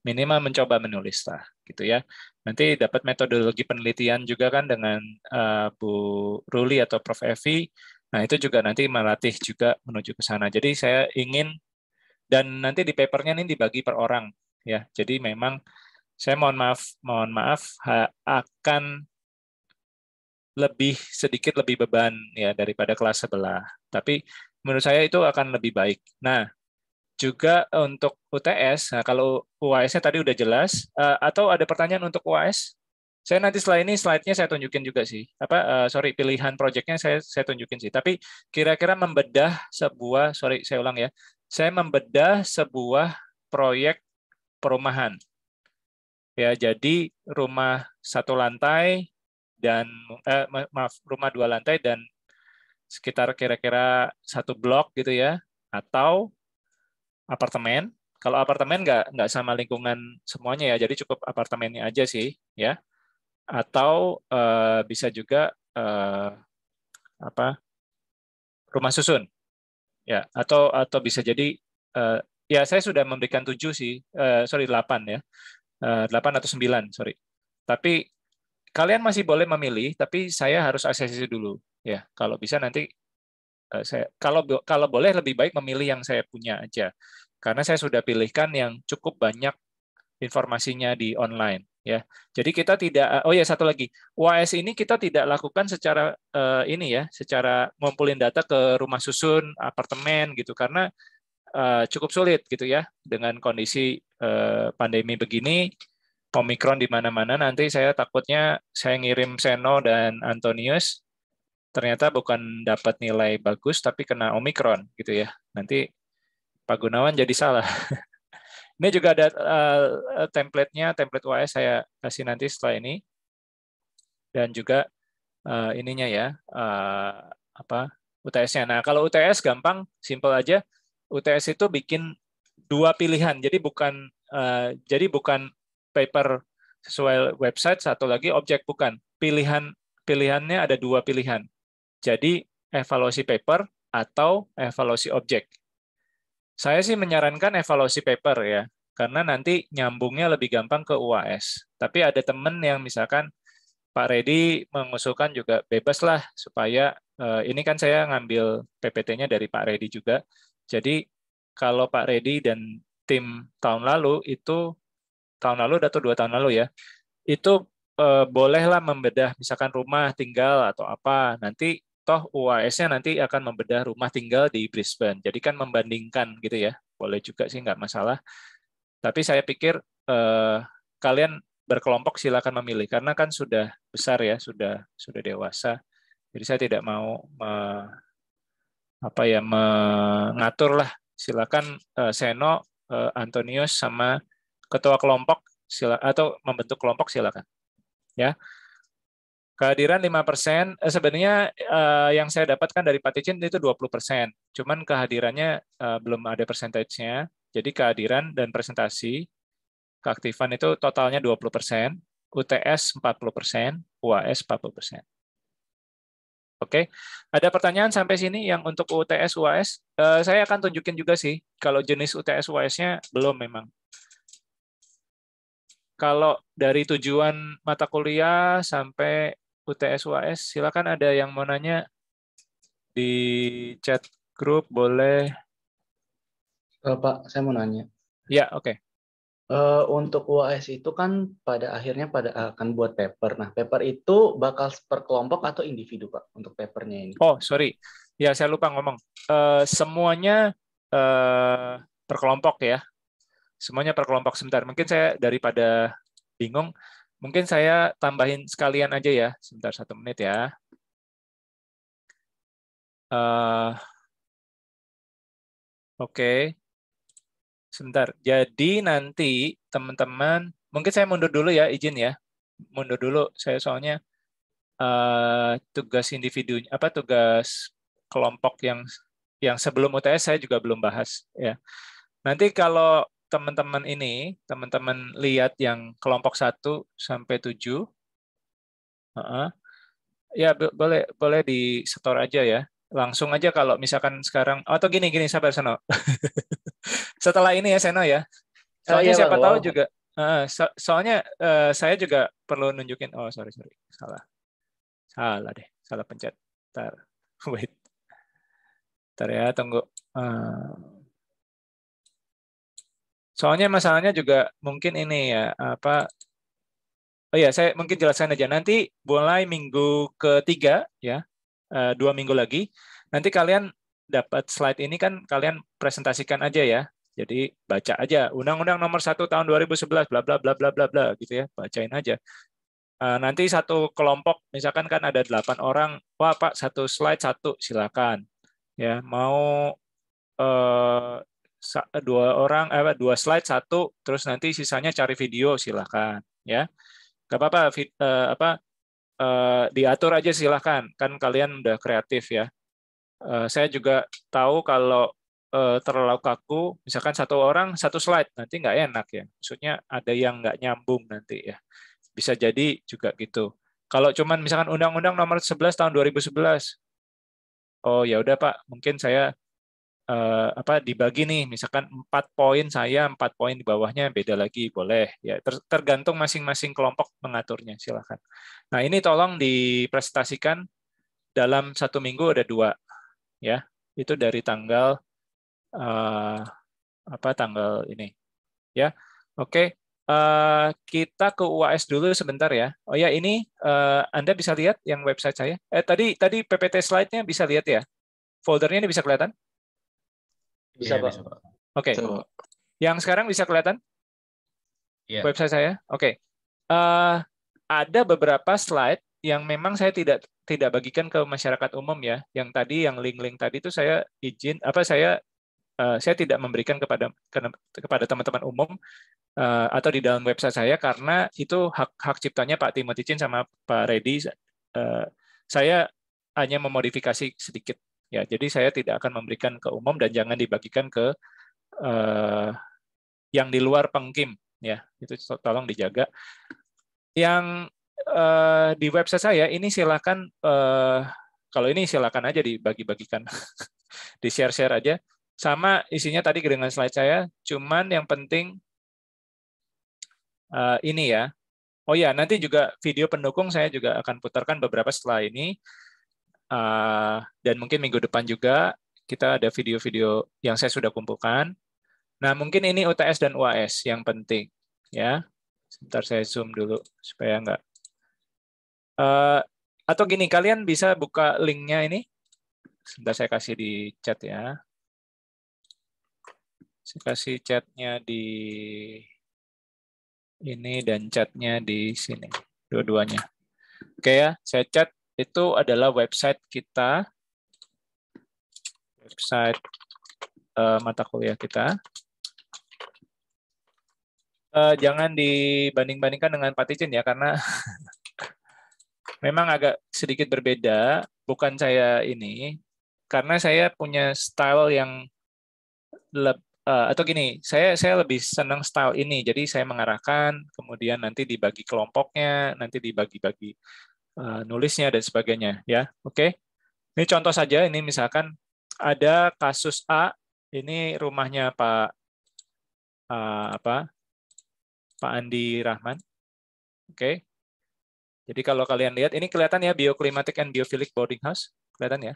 minimal mencoba menulis lah gitu ya nanti dapat metodologi penelitian juga kan dengan uh, Bu Ruli atau Prof Evi nah itu juga nanti melatih juga menuju ke sana jadi saya ingin dan nanti di papernya ini dibagi per orang ya jadi memang saya mohon maaf mohon maaf akan lebih sedikit lebih beban ya daripada kelas sebelah tapi menurut saya itu akan lebih baik nah juga eh, untuk UTS. Nah, kalau UAS-nya tadi udah jelas, uh, atau ada pertanyaan untuk UAS? Saya nanti setelah ini slide-nya saya tunjukin juga sih. Apa uh, sorry pilihan proyeknya saya saya tunjukin sih. Tapi kira-kira membedah sebuah sorry saya ulang ya. Saya membedah sebuah proyek perumahan. Ya, jadi rumah satu lantai dan eh, maaf rumah dua lantai dan sekitar kira-kira satu blok gitu ya atau apartemen. Kalau apartemen nggak nggak sama lingkungan semuanya ya, jadi cukup apartemennya aja sih ya. Atau uh, bisa juga uh, apa rumah susun ya atau atau bisa jadi uh, ya saya sudah memberikan tujuh sih uh, sorry delapan ya delapan uh, atau sembilan sorry tapi kalian masih boleh memilih tapi saya harus asesi dulu ya kalau bisa nanti Eh, saya kalau kalau boleh lebih baik memilih yang saya punya aja karena saya sudah pilihkan yang cukup banyak informasinya di online ya. Jadi kita tidak eh, oh ya satu lagi, UAS ini kita tidak lakukan secara uh, ini ya, secara ngumpulin data ke rumah susun, apartemen gitu karena uh, cukup sulit gitu ya dengan kondisi uh, pandemi begini Omikron di mana-mana nanti saya takutnya saya ngirim Seno dan Antonius ternyata bukan dapat nilai bagus tapi kena omikron gitu ya. Nanti Pak Gunawan jadi salah. *laughs* ini juga ada uh, template-nya, template UAS saya kasih nanti setelah ini. Dan juga uh, ininya ya, uh, apa UTS-nya. Nah, kalau UTS gampang, simple aja. UTS itu bikin dua pilihan. Jadi bukan uh, jadi bukan paper sesuai website, satu lagi objek bukan. Pilihan pilihannya ada dua pilihan jadi evaluasi paper atau evaluasi objek. Saya sih menyarankan evaluasi paper ya, karena nanti nyambungnya lebih gampang ke UAS. Tapi ada teman yang misalkan Pak Redi mengusulkan juga bebas lah supaya eh, ini kan saya ngambil PPT-nya dari Pak Redi juga. Jadi kalau Pak Redi dan tim tahun lalu itu tahun lalu atau dua tahun lalu ya itu eh, bolehlah membedah misalkan rumah tinggal atau apa nanti toh UAS-nya nanti akan membedah rumah tinggal di Brisbane. Jadi kan membandingkan gitu ya, boleh juga sih nggak masalah. Tapi saya pikir eh, kalian berkelompok silakan memilih karena kan sudah besar ya, sudah sudah dewasa. Jadi saya tidak mau me, apa ya mengatur lah. Silakan eh, Seno, eh, Antonius sama ketua kelompok sila atau membentuk kelompok silakan. Ya. Kehadiran 5%, eh, sebenarnya eh, yang saya dapatkan dari Pak Ticin itu 20%. Cuman kehadirannya eh, belum ada persentasenya. Jadi kehadiran dan presentasi keaktifan itu totalnya 20%, UTS 40%, UAS 40%. Oke, ada pertanyaan sampai sini yang untuk UTS UAS? Eh, saya akan tunjukin juga sih, kalau jenis UTS UAS-nya belum memang kalau dari tujuan mata kuliah sampai UTS UAS. Silakan ada yang mau nanya di chat grup boleh. Uh, Pak, saya mau nanya. Ya, oke. Okay. Uh, eh, untuk UAS itu kan pada akhirnya pada akan buat paper. Nah, paper itu bakal per kelompok atau individu, Pak, untuk papernya ini? Oh, sorry. Ya, saya lupa ngomong. Uh, semuanya uh, per kelompok ya. Semuanya per kelompok. Sebentar, mungkin saya daripada bingung, Mungkin saya tambahin sekalian aja ya, sebentar satu menit ya. Uh, Oke, okay. sebentar. Jadi nanti teman-teman, mungkin saya mundur dulu ya, izin ya, mundur dulu. Saya soalnya uh, tugas individu, apa tugas kelompok yang yang sebelum UTS saya juga belum bahas ya. Nanti kalau teman-teman ini, teman-teman lihat yang kelompok 1 sampai 7. Uh -uh. Ya, boleh boleh di store aja ya. Langsung aja kalau misalkan sekarang oh, atau gini gini sabar Seno. *laughs* Setelah ini ya Seno ya. Soalnya oh, iya, siapa bang, tahu bang. juga uh, so, soalnya uh, saya juga perlu nunjukin oh sorry sorry salah. Salah deh, salah pencet. Tar. *laughs* Wait. Tar ya, tunggu. Uh, Soalnya masalahnya juga mungkin ini ya apa Oh ya, saya mungkin jelaskan aja. Nanti mulai minggu ketiga ya, eh, dua minggu lagi. Nanti kalian dapat slide ini kan kalian presentasikan aja ya. Jadi baca aja Undang-Undang Nomor 1 Tahun 2011 bla bla bla bla bla bla gitu ya, bacain aja. Eh, nanti satu kelompok misalkan kan ada delapan orang, wah pak satu slide satu silakan. Ya mau eh, dua orang eh, dua slide satu terus nanti sisanya cari video silahkan ya nggak apa-apa eh, apa eh, diatur aja silahkan kan kalian udah kreatif ya eh, saya juga tahu kalau eh, terlalu kaku misalkan satu orang satu slide nanti nggak enak ya maksudnya ada yang nggak nyambung nanti ya bisa jadi juga gitu kalau cuman misalkan undang-undang nomor 11 tahun 2011 oh ya udah pak mungkin saya eh, apa dibagi nih misalkan empat poin saya empat poin di bawahnya beda lagi boleh ya tergantung masing-masing kelompok mengaturnya silakan nah ini tolong dipresentasikan dalam satu minggu ada dua ya itu dari tanggal eh, apa tanggal ini ya oke okay. Eh, kita ke UAS dulu sebentar ya. Oh ya ini uh, Anda bisa lihat yang website saya. Eh tadi tadi PPT slide-nya bisa lihat ya. Foldernya ini bisa kelihatan? Iya, bisa, ya, Pak. Oke. yang sekarang bisa kelihatan? Yeah. Website saya. Oke. Okay. Uh, eh, ada beberapa slide yang memang saya tidak tidak bagikan ke masyarakat umum ya. Yang tadi yang link-link tadi itu saya izin apa saya uh, saya tidak memberikan kepada kepada teman-teman umum uh, atau di dalam website saya karena itu hak hak ciptanya Pak Timothy Chin sama Pak Reddy. Uh, saya hanya memodifikasi sedikit. Ya, jadi saya tidak akan memberikan ke umum dan jangan dibagikan ke eh, yang di luar pengkim. Ya, itu tolong dijaga. Yang eh, di website saya ini silakan eh, kalau ini silakan aja dibagi-bagikan, *laughs* di share-share aja. Sama isinya tadi dengan slide saya, cuman yang penting eh, ini ya. Oh ya, nanti juga video pendukung saya juga akan putarkan beberapa setelah ini uh, dan mungkin minggu depan juga kita ada video-video yang saya sudah kumpulkan. Nah, mungkin ini UTS dan UAS yang penting, ya. Sebentar saya zoom dulu supaya nggak. Uh, atau gini, kalian bisa buka linknya ini. Sebentar saya kasih di chat ya. Saya kasih chatnya di ini dan chatnya di sini, dua-duanya. Oke ya, saya chat itu adalah website kita, website uh, mata kuliah kita. Uh, jangan dibanding-bandingkan dengan Patijen ya, karena *laughs* memang agak sedikit berbeda. Bukan saya ini, karena saya punya style yang leb, uh, atau gini, saya saya lebih senang style ini. Jadi saya mengarahkan, kemudian nanti dibagi kelompoknya, nanti dibagi-bagi Eh, nulisnya dan sebagainya ya oke okay? ini contoh saja ini misalkan ada kasus A ini rumahnya Pak uh, apa Pak Andi Rahman oke okay? jadi kalau kalian lihat ini kelihatan ya bioklimatik and biophilic boarding house kelihatan ya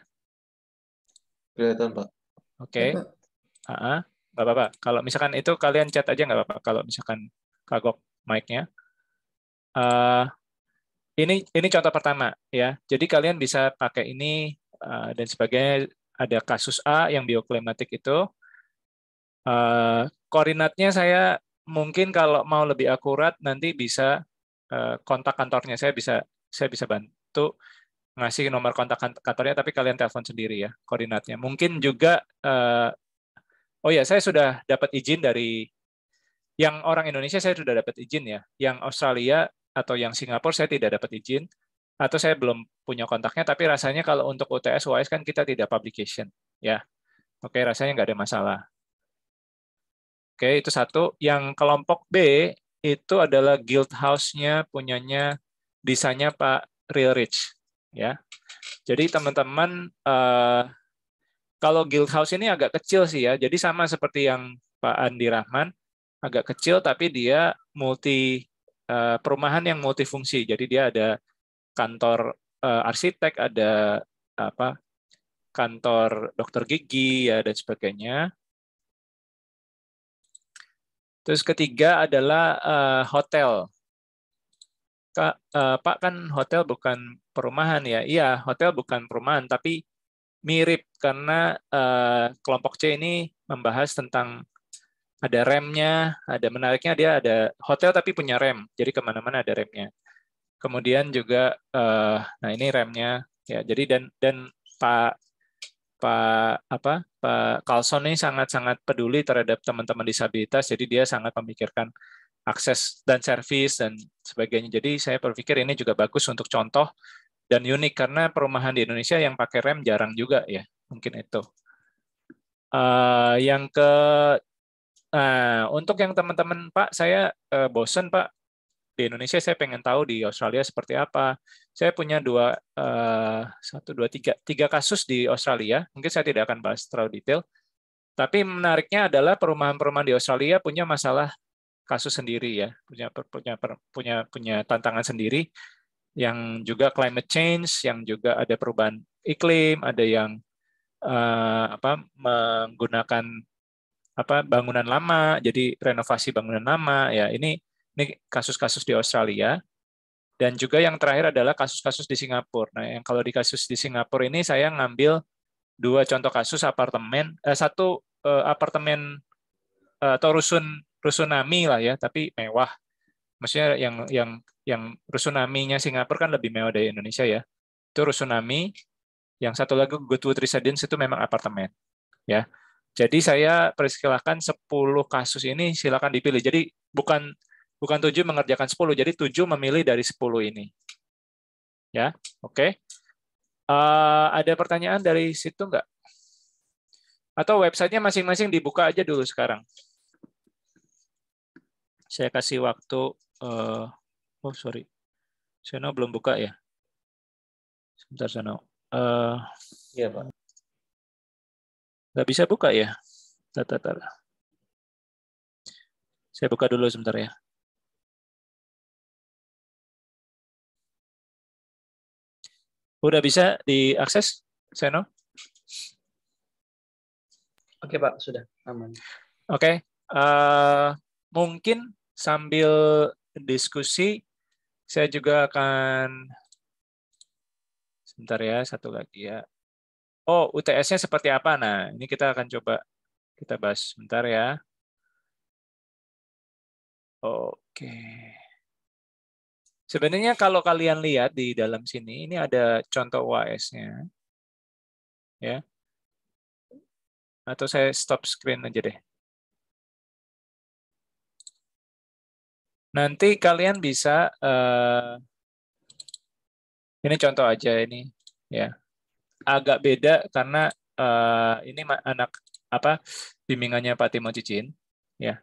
kelihatan Pak oke okay. uh -huh. apa Kalau misalkan itu kalian chat aja nggak apa-apa. Kalau misalkan kagok mic-nya. Uh, ini ini contoh pertama ya. Jadi kalian bisa pakai ini eh, dan sebagainya. Ada kasus A yang bioklimatik itu eh, koordinatnya saya mungkin kalau mau lebih akurat nanti bisa eh, kontak kantornya saya bisa saya bisa bantu ngasih nomor kontak kan-, kantornya tapi kalian telepon sendiri ya koordinatnya. Mungkin juga oh ya saya sudah dapat izin dari yang orang Indonesia saya sudah dapat izin ya. Yang Australia atau yang Singapura saya tidak dapat izin atau saya belum punya kontaknya tapi rasanya kalau untuk UTS UAS kan kita tidak publication ya oke rasanya nggak ada masalah oke itu satu yang kelompok B itu adalah guild house-nya punyanya desainnya Pak Real Rich ya jadi teman-teman eh, kalau guild house ini agak kecil sih ya jadi sama seperti yang Pak Andi Rahman agak kecil tapi dia multi Eh, perumahan yang multifungsi. Jadi dia ada kantor eh, arsitek, ada apa kantor dokter gigi ya dan sebagainya. Terus ketiga adalah uh, hotel. Kak, uh, Pak kan hotel bukan perumahan ya? Iya, hotel bukan perumahan tapi mirip karena uh, kelompok C ini membahas tentang ada remnya, ada menariknya dia ada hotel tapi punya rem, jadi kemana-mana ada remnya. Kemudian juga, uh, nah ini remnya, ya. Jadi dan dan Pak Pak apa Pak Carlson ini sangat-sangat peduli terhadap teman-teman disabilitas, jadi dia sangat memikirkan akses dan servis dan sebagainya. Jadi saya berpikir ini juga bagus untuk contoh dan unik karena perumahan di Indonesia yang pakai rem jarang juga ya, mungkin itu. Uh, yang ke Nah, untuk yang teman-teman, Pak, saya eh, bosen, Pak. Di Indonesia saya pengen tahu di Australia seperti apa. Saya punya dua, eh, satu, dua, tiga, tiga kasus di Australia. Mungkin saya tidak akan bahas terlalu detail. Tapi menariknya adalah perumahan-perumahan di Australia punya masalah kasus sendiri ya, punya punya punya punya tantangan sendiri yang juga climate change, yang juga ada perubahan iklim, ada yang uh, apa menggunakan apa bangunan lama, jadi renovasi bangunan lama ya. Ini ini kasus-kasus di Australia dan juga yang terakhir adalah kasus-kasus di Singapura. Nah, yang kalau di kasus di Singapura ini saya ngambil dua contoh kasus apartemen, eh, satu eh, apartemen eh, atau rusun rusunami lah ya, tapi mewah. Maksudnya yang yang yang rusunaminya Singapura kan lebih mewah dari Indonesia ya. Itu rusunami. Yang satu lagi Goodwood Residence itu memang apartemen ya. Jadi saya persilahkan 10 kasus ini silakan dipilih. Jadi bukan bukan 7 mengerjakan 10, jadi 7 memilih dari 10 ini. Ya, oke. Okay. Uh, eh, ada pertanyaan dari situ nggak? Atau websitenya masing-masing dibuka aja dulu sekarang. Saya kasih waktu, uh, oh sorry, Seno belum buka ya? Sebentar Seno. Uh, iya Pak. Nggak bisa buka ya? Tata, tata. Saya buka dulu sebentar ya. Udah bisa diakses, Seno? Oke Pak, sudah aman. Oke, okay. uh, eh, mungkin sambil diskusi, saya juga akan sebentar ya, satu lagi ya oh UTS-nya seperti apa? Nah, ini kita akan coba kita bahas sebentar ya. Oke. Sebenarnya kalau kalian lihat di dalam sini, ini ada contoh UAS-nya. Ya. Atau saya stop screen aja deh. Nanti kalian bisa, uh, ini contoh aja ini, ya agak beda karena uh, ini anak apa bimbingannya Pak Timo Cicin ya.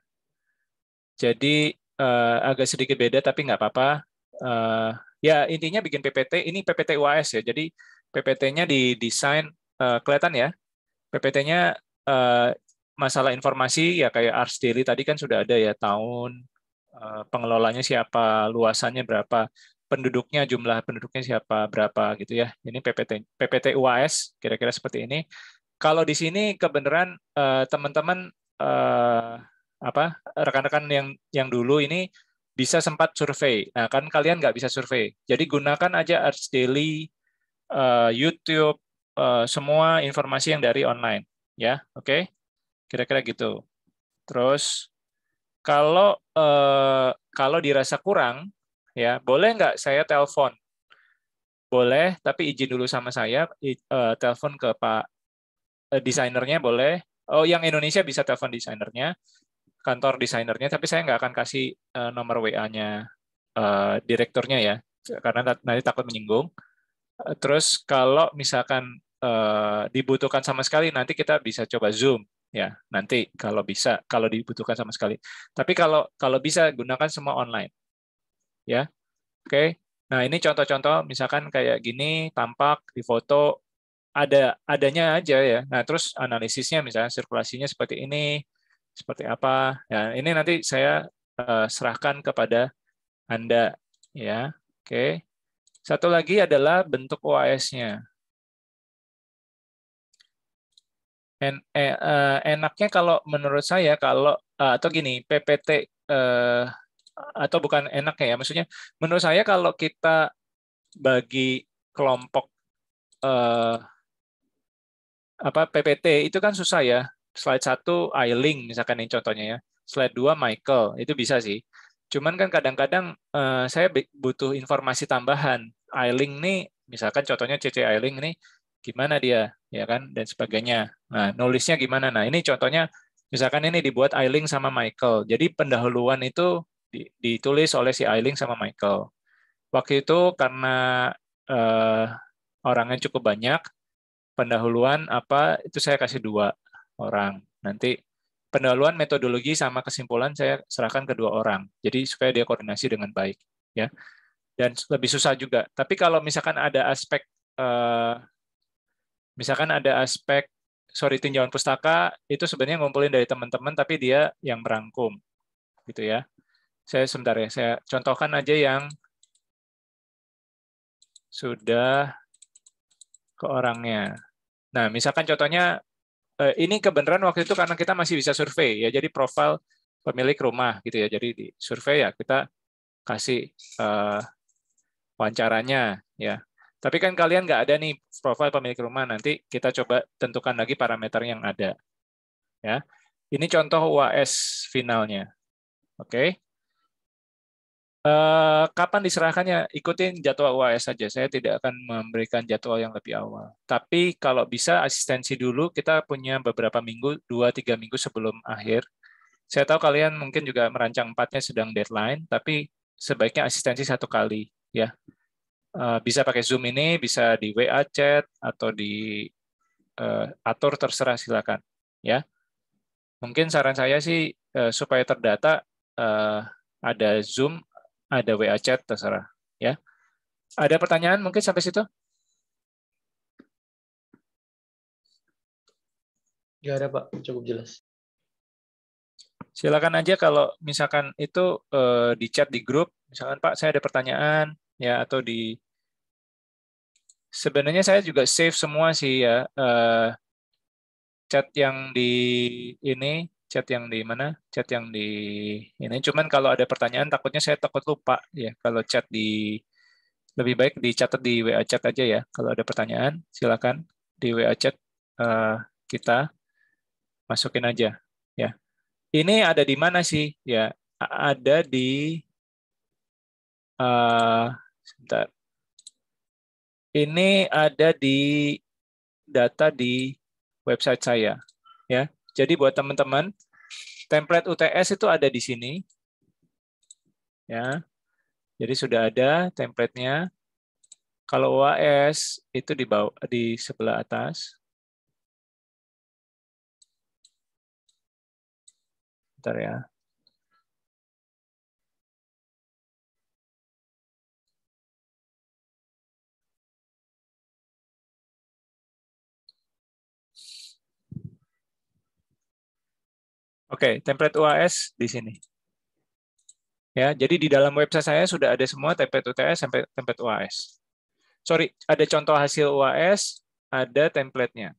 Jadi uh, agak sedikit beda tapi nggak apa-apa. Uh, ya intinya bikin PPT ini PPT UAS ya. Jadi PPT-nya didesain uh, kelihatan ya. PPT-nya uh, masalah informasi ya kayak Ars Daily tadi kan sudah ada ya tahun pengelolanya siapa, luasannya berapa penduduknya jumlah penduduknya siapa berapa gitu ya ini PPT PPT UAS kira-kira seperti ini kalau di sini kebenaran eh, teman-teman eh, apa rekan-rekan yang yang dulu ini bisa sempat survei nah kan kalian nggak bisa survei jadi gunakan aja Arts Daily eh, YouTube eh, semua informasi yang dari online ya oke kira-kira gitu terus kalau eh, kalau dirasa kurang ya boleh nggak saya telepon boleh tapi izin dulu sama saya uh, telepon ke pak uh, desainernya boleh oh yang Indonesia bisa telepon desainernya kantor desainernya tapi saya nggak akan kasih uh, nomor wa-nya uh, direkturnya ya karena nanti takut menyinggung uh, terus kalau misalkan uh, dibutuhkan sama sekali nanti kita bisa coba zoom ya nanti kalau bisa kalau dibutuhkan sama sekali tapi kalau kalau bisa gunakan semua online ya. Oke. Nah, ini contoh-contoh misalkan kayak gini tampak di foto ada adanya aja ya. Nah, terus analisisnya misalnya sirkulasinya seperti ini, seperti apa. Ya, ini nanti saya eh, serahkan kepada Anda ya. Oke. Satu lagi adalah bentuk OAS-nya. Eh, eh, enaknya kalau menurut saya kalau atau gini PPT atau bukan enak ya maksudnya menurut saya kalau kita bagi kelompok eh, apa PPT itu kan susah ya slide satu Eiling misalkan ini contohnya ya slide dua Michael itu bisa sih cuman kan kadang-kadang eh, saya butuh informasi tambahan Eiling nih misalkan contohnya CC Eiling nih gimana dia ya kan dan sebagainya nah nulisnya gimana nah ini contohnya misalkan ini dibuat Eiling sama Michael jadi pendahuluan itu ditulis oleh si Eiling sama Michael. Waktu itu karena uh, orangnya cukup banyak, pendahuluan apa itu saya kasih dua orang. Nanti pendahuluan metodologi sama kesimpulan saya serahkan ke dua orang. Jadi supaya dia koordinasi dengan baik, ya. Dan lebih susah juga. Tapi kalau misalkan ada aspek, uh, misalkan ada aspek sorry tinjauan pustaka itu sebenarnya ngumpulin dari teman-teman tapi dia yang merangkum gitu ya saya sebentar ya, saya contohkan aja yang sudah ke orangnya. Nah, misalkan contohnya eh, ini kebenaran waktu itu karena kita masih bisa survei ya, jadi profil pemilik rumah gitu ya. Jadi di survei ya kita kasih uh, wawancaranya ya. Tapi kan kalian nggak ada nih profil pemilik rumah. Nanti kita coba tentukan lagi parameter yang ada. Ya. Ini contoh UAS finalnya. Oke. Okay. Eh, kapan diserahkannya? Ikutin jadwal UAS saja. Saya tidak akan memberikan jadwal yang lebih awal. Tapi kalau bisa asistensi dulu, kita punya beberapa minggu, 2-3 minggu sebelum akhir. Saya tahu kalian mungkin juga merancang empatnya sedang deadline, tapi sebaiknya asistensi satu kali ya. Eh, bisa pakai Zoom ini, bisa di WA chat atau di uh, atur terserah silakan ya. Mungkin saran saya sih uh, supaya terdata uh, ada Zoom ada WA chat terserah ya. Ada pertanyaan mungkin sampai situ? Ya ada Pak, cukup jelas. Silakan aja kalau misalkan itu eh, di chat di grup, misalkan Pak saya ada pertanyaan ya atau di sebenarnya saya juga save semua sih ya eh, chat yang di ini chat yang di mana chat yang di ini cuman kalau ada pertanyaan takutnya saya takut lupa ya kalau chat di lebih baik dicatat di WA chat aja ya kalau ada pertanyaan silakan di WA chat uh, kita masukin aja ya ini ada di mana sih ya ada di uh, sebentar ini ada di data di website saya ya jadi buat teman-teman, template UTS itu ada di sini. Ya. Jadi sudah ada template-nya. Kalau UAS itu di bawah di sebelah atas. Bentar ya. Oke, okay, template UAS di sini. Ya, jadi di dalam website saya sudah ada semua template UTS sampai template UAS. Sorry, ada contoh hasil UAS, ada template-nya.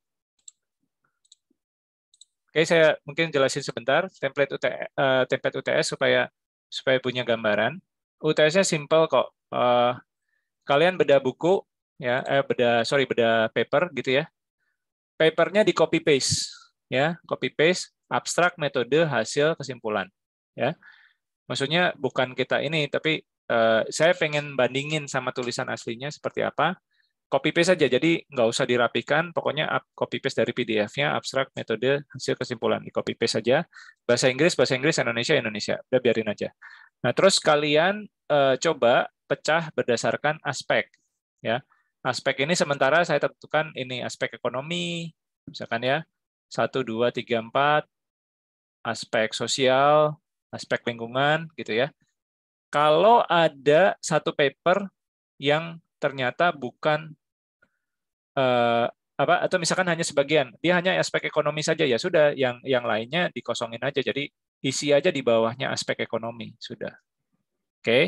Oke, okay, saya mungkin jelasin sebentar template UTS, uh, eh, template UTS supaya supaya punya gambaran. UTS-nya simple kok. Uh, kalian beda buku, ya, eh, beda sorry beda paper gitu ya. Papernya di copy paste, ya, copy paste abstrak metode hasil kesimpulan ya maksudnya bukan kita ini tapi eh, saya pengen bandingin sama tulisan aslinya seperti apa copy paste saja jadi nggak usah dirapikan pokoknya copy paste dari PDF-nya abstrak metode hasil kesimpulan di copy paste saja bahasa Inggris bahasa Inggris Indonesia Indonesia udah biarin aja nah terus kalian uh, coba pecah berdasarkan aspek ya aspek ini sementara saya tentukan ini aspek ekonomi misalkan ya satu dua tiga empat aspek sosial, aspek lingkungan gitu ya. Kalau ada satu paper yang ternyata bukan uh, apa atau misalkan hanya sebagian, dia hanya aspek ekonomi saja ya sudah, yang yang lainnya dikosongin aja. Jadi isi aja di bawahnya aspek ekonomi sudah. Oke. Okay.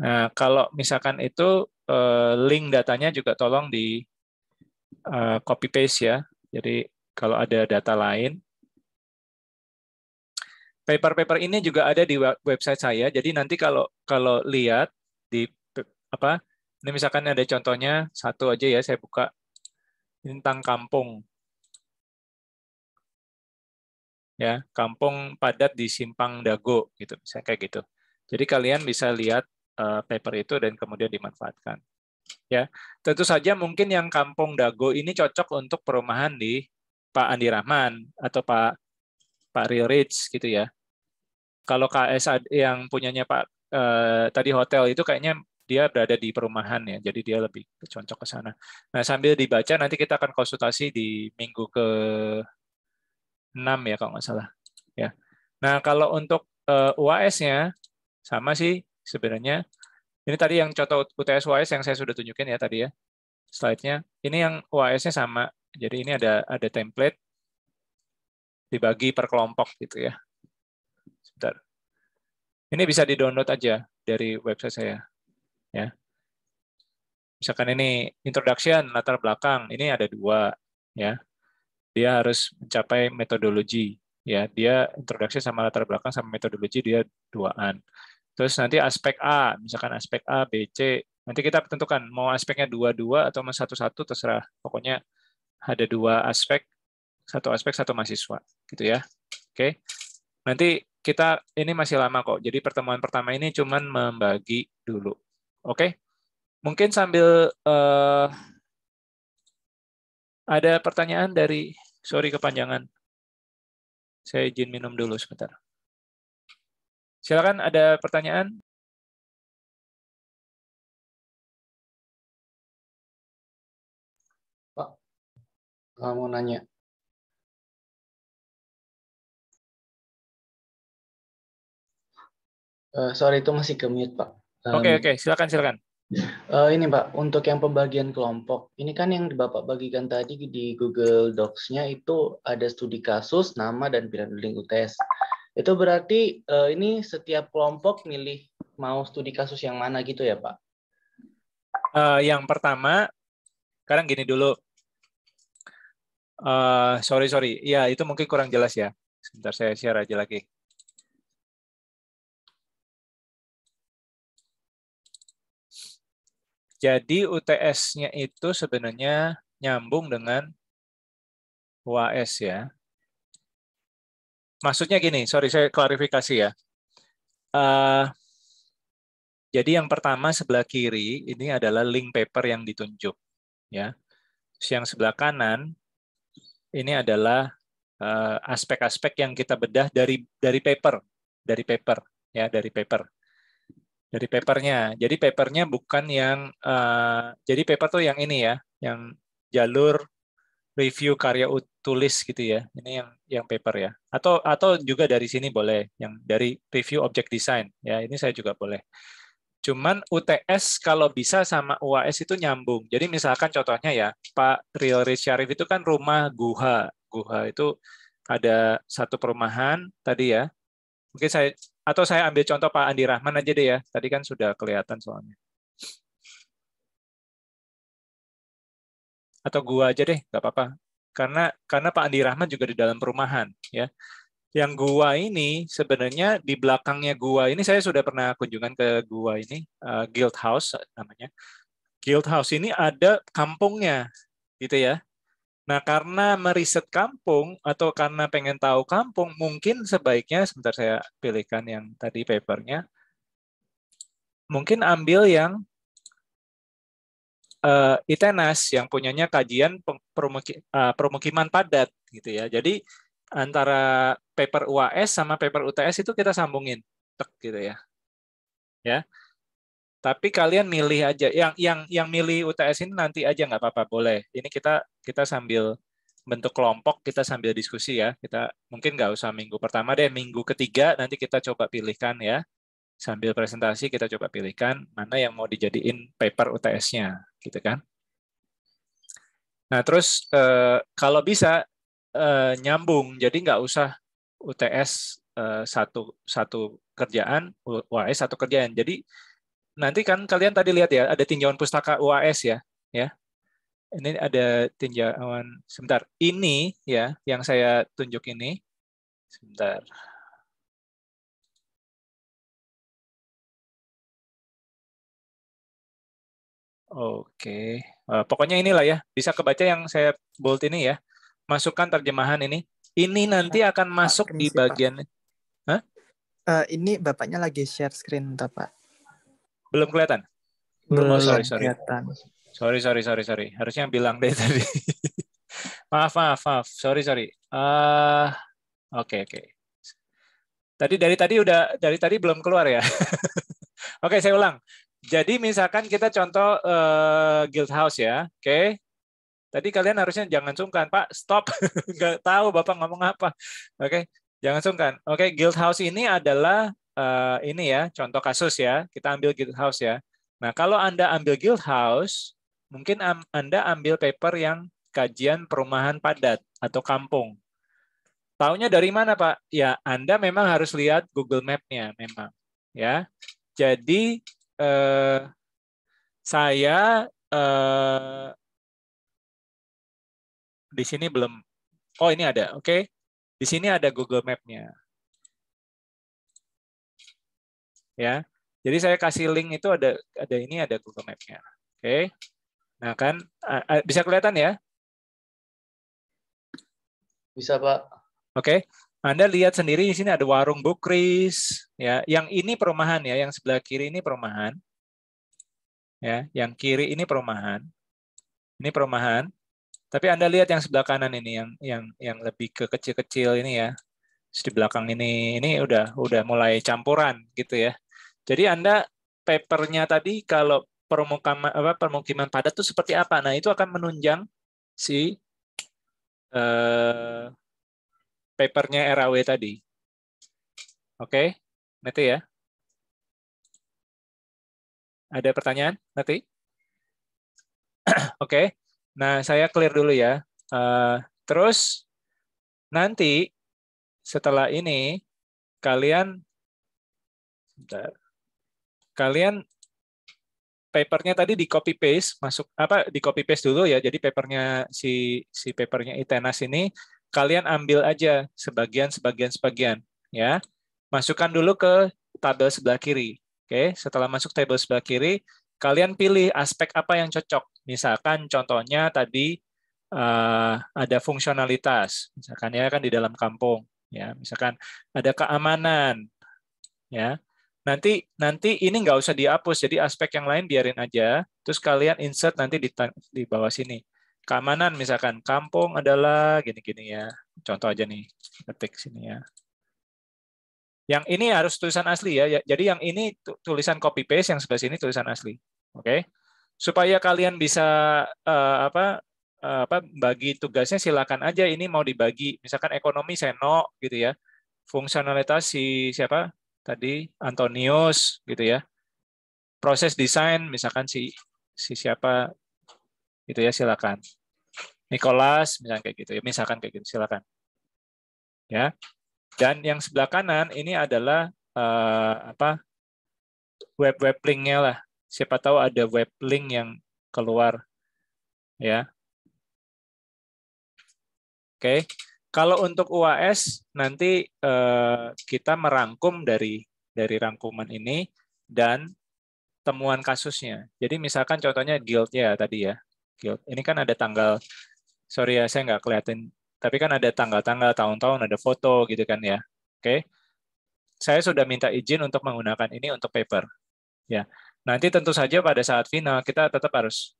Nah, kalau misalkan itu uh, link datanya juga tolong di uh, copy paste ya. Jadi kalau ada data lain paper-paper ini juga ada di website saya. Jadi nanti kalau kalau lihat di apa, ini misalkan ada contohnya satu aja ya, saya buka tentang kampung. Ya, kampung padat di Simpang Dago gitu, misalnya kayak gitu. Jadi kalian bisa lihat eh, paper itu dan kemudian dimanfaatkan. Ya, tentu saja mungkin yang kampung Dago ini cocok untuk perumahan di Pak Andi Rahman atau Pak Pak Real Rich gitu ya. Kalau KS yang punyanya Pak eh, tadi hotel itu kayaknya dia berada di perumahan ya, jadi dia lebih cocok ke sana. Nah sambil dibaca nanti kita akan konsultasi di minggu ke 6 ya kalau nggak salah. Ya. Nah kalau untuk eh, UAS-nya sama sih sebenarnya. Ini tadi yang contoh UTS UAS yang saya sudah tunjukin ya tadi ya slide-nya. Ini yang UAS-nya sama. Jadi ini ada ada template dibagi per kelompok gitu ya. Sebentar. Ini bisa di-download aja dari website saya. Ya. Misalkan ini introduction, latar belakang, ini ada dua. ya Dia harus mencapai metodologi. ya Dia introduction sama latar belakang sama metodologi dia duaan. Terus nanti aspek A, misalkan aspek A, B, C, nanti kita tentukan mau aspeknya dua-dua atau satu-satu terserah. Pokoknya ada dua aspek satu aspek satu mahasiswa gitu ya oke nanti kita ini masih lama kok jadi pertemuan pertama ini cuman membagi dulu oke mungkin sambil uh, ada pertanyaan dari sorry kepanjangan saya izin minum dulu sebentar silakan ada pertanyaan Pak, mau nanya. Uh, sorry itu masih ke mute Pak. Oke um, oke okay, okay. silakan silakan. Uh, ini Pak, untuk yang pembagian kelompok, ini kan yang Bapak bagikan tadi di Google Docs-nya itu ada studi kasus, nama, dan pilihan link UTS. Itu berarti uh, ini setiap kelompok milih mau studi kasus yang mana gitu ya Pak? Uh, yang pertama, sekarang gini dulu. Uh, sorry, sorry. Ya, itu mungkin kurang jelas ya. Sebentar saya share aja lagi. Jadi UTS-nya itu sebenarnya nyambung dengan UAS ya. Maksudnya gini, sorry saya klarifikasi ya. Uh, jadi yang pertama sebelah kiri ini adalah link paper yang ditunjuk ya. Yang sebelah kanan ini adalah eh, aspek-aspek uh, yang kita bedah dari dari paper, dari paper ya, dari paper dari papernya. Jadi papernya bukan yang uh, jadi paper tuh yang ini ya, yang jalur review karya tulis gitu ya. Ini yang yang paper ya. Atau atau juga dari sini boleh yang dari review object design ya. Ini saya juga boleh. Cuman UTS kalau bisa sama UAS itu nyambung. Jadi misalkan contohnya ya, Pak Rich Syarif itu kan rumah Guha. Guha itu ada satu perumahan tadi ya. Mungkin saya atau saya ambil contoh Pak Andi Rahman aja deh ya. Tadi kan sudah kelihatan soalnya. Atau gua aja deh, nggak apa-apa. Karena karena Pak Andi Rahman juga di dalam perumahan, ya. Yang gua ini sebenarnya di belakangnya gua ini saya sudah pernah kunjungan ke gua ini uh, eh, Guild House namanya. Guild House ini ada kampungnya, gitu ya Nah, karena meriset kampung atau karena pengen tahu kampung, mungkin sebaiknya sebentar saya pilihkan yang tadi papernya. Mungkin ambil yang uh, ITENAS yang punyanya kajian permuki, uh, eh, permukiman padat gitu ya. Jadi antara paper UAS sama paper UTS itu kita sambungin, tek gitu ya. Ya tapi kalian milih aja yang yang yang milih UTS ini nanti aja nggak apa-apa boleh ini kita kita sambil bentuk kelompok kita sambil diskusi ya kita mungkin nggak usah minggu pertama deh minggu ketiga nanti kita coba pilihkan ya sambil presentasi kita coba pilihkan mana yang mau dijadiin paper UTS-nya gitu kan nah terus eh, kalau bisa eh, nyambung jadi nggak usah UTS eh, satu satu kerjaan UAS satu kerjaan jadi nanti kan kalian tadi lihat ya ada tinjauan pustaka UAS ya ya ini ada tinjauan sebentar ini ya yang saya tunjuk ini sebentar Oke, eh, pokoknya inilah ya, bisa kebaca yang saya bold ini ya. Masukkan terjemahan ini. Ini nanti nah, akan masuk di bagian. Uh, ini bapaknya lagi share screen, Pak. Belum kelihatan? Belum oh, sorry, sorry. kelihatan. Sorry, sorry, sorry, sorry. Harusnya bilang deh *laughs* tadi. maaf, maaf, maaf. Sorry, sorry. Eh, oke, uh, oke. Okay, okay. Tadi dari tadi udah dari tadi belum keluar ya. *laughs* oke, okay, saya ulang. Jadi misalkan kita contoh uh, eh, guild house ya, oke? Okay? Tadi kalian harusnya jangan sungkan, Pak. Stop, *laughs* nggak tahu Bapak ngomong apa. Oke, okay? jangan sungkan. Oke, okay, guild house ini adalah uh, ini ya, contoh kasus ya, kita ambil Guild House ya. Nah, kalau Anda ambil Guild House, mungkin Anda ambil paper yang kajian perumahan padat atau kampung. Taunya dari mana, Pak? Ya, Anda memang harus lihat Google Map-nya memang, ya. Jadi eh, saya eh, di sini belum. Oh, ini ada. Oke. Okay. Di sini ada Google Map-nya. ya. Jadi saya kasih link itu ada ada ini ada Google Map-nya. Oke. Okay. Nah, kan bisa kelihatan ya? Bisa, Pak. Oke. Okay. Anda lihat sendiri di sini ada warung Bukris, ya. Yang ini perumahan ya, yang sebelah kiri ini perumahan. Ya, yang kiri ini perumahan. Ini perumahan. Tapi Anda lihat yang sebelah kanan ini yang yang yang lebih ke kecil-kecil ini ya. di belakang ini ini udah udah mulai campuran gitu ya jadi Anda papernya tadi kalau permukiman apa permukiman padat itu seperti apa? Nah, itu akan menunjang si eh, papernya RAW tadi. Oke, okay? nanti ya. Ada pertanyaan nanti? Oke, okay. nah saya clear dulu ya. Uh, terus nanti setelah ini kalian, bentar, kalian papernya tadi di copy paste masuk apa di copy paste dulu ya jadi papernya si si papernya Itenas ini kalian ambil aja sebagian sebagian sebagian ya masukkan dulu ke tabel sebelah kiri oke setelah masuk tabel sebelah kiri kalian pilih aspek apa yang cocok misalkan contohnya tadi eh, ada fungsionalitas misalkan ya kan di dalam kampung ya misalkan ada keamanan ya nanti nanti ini nggak usah dihapus jadi aspek yang lain biarin aja terus kalian insert nanti di di bawah sini keamanan misalkan kampung adalah gini-gini ya contoh aja nih ketik sini ya yang ini harus tulisan asli ya, ya jadi yang ini tulisan copy paste yang sebelah sini tulisan asli oke okay? supaya kalian bisa uh, apa uh, apa bagi tugasnya silakan aja ini mau dibagi misalkan ekonomi seno gitu ya fungsionalitas si siapa tadi Antonius gitu ya. Proses desain misalkan si si siapa gitu ya silakan. Nicholas misalkan kayak gitu ya, misalkan kayak gitu silakan. Ya. Dan yang sebelah kanan ini adalah uh, apa? web-web linknya lah. Siapa tahu ada web link yang keluar ya. Oke. Okay. Kalau untuk UAS nanti eh, kita merangkum dari dari rangkuman ini dan temuan kasusnya. Jadi misalkan contohnya guild ya tadi ya. Guild. Ini kan ada tanggal sorry ya saya nggak kelihatan tapi kan ada tanggal-tanggal tahun-tahun ada foto gitu kan ya. Oke. Okay? Saya sudah minta izin untuk menggunakan ini untuk paper. Ya. Nanti tentu saja pada saat final kita tetap harus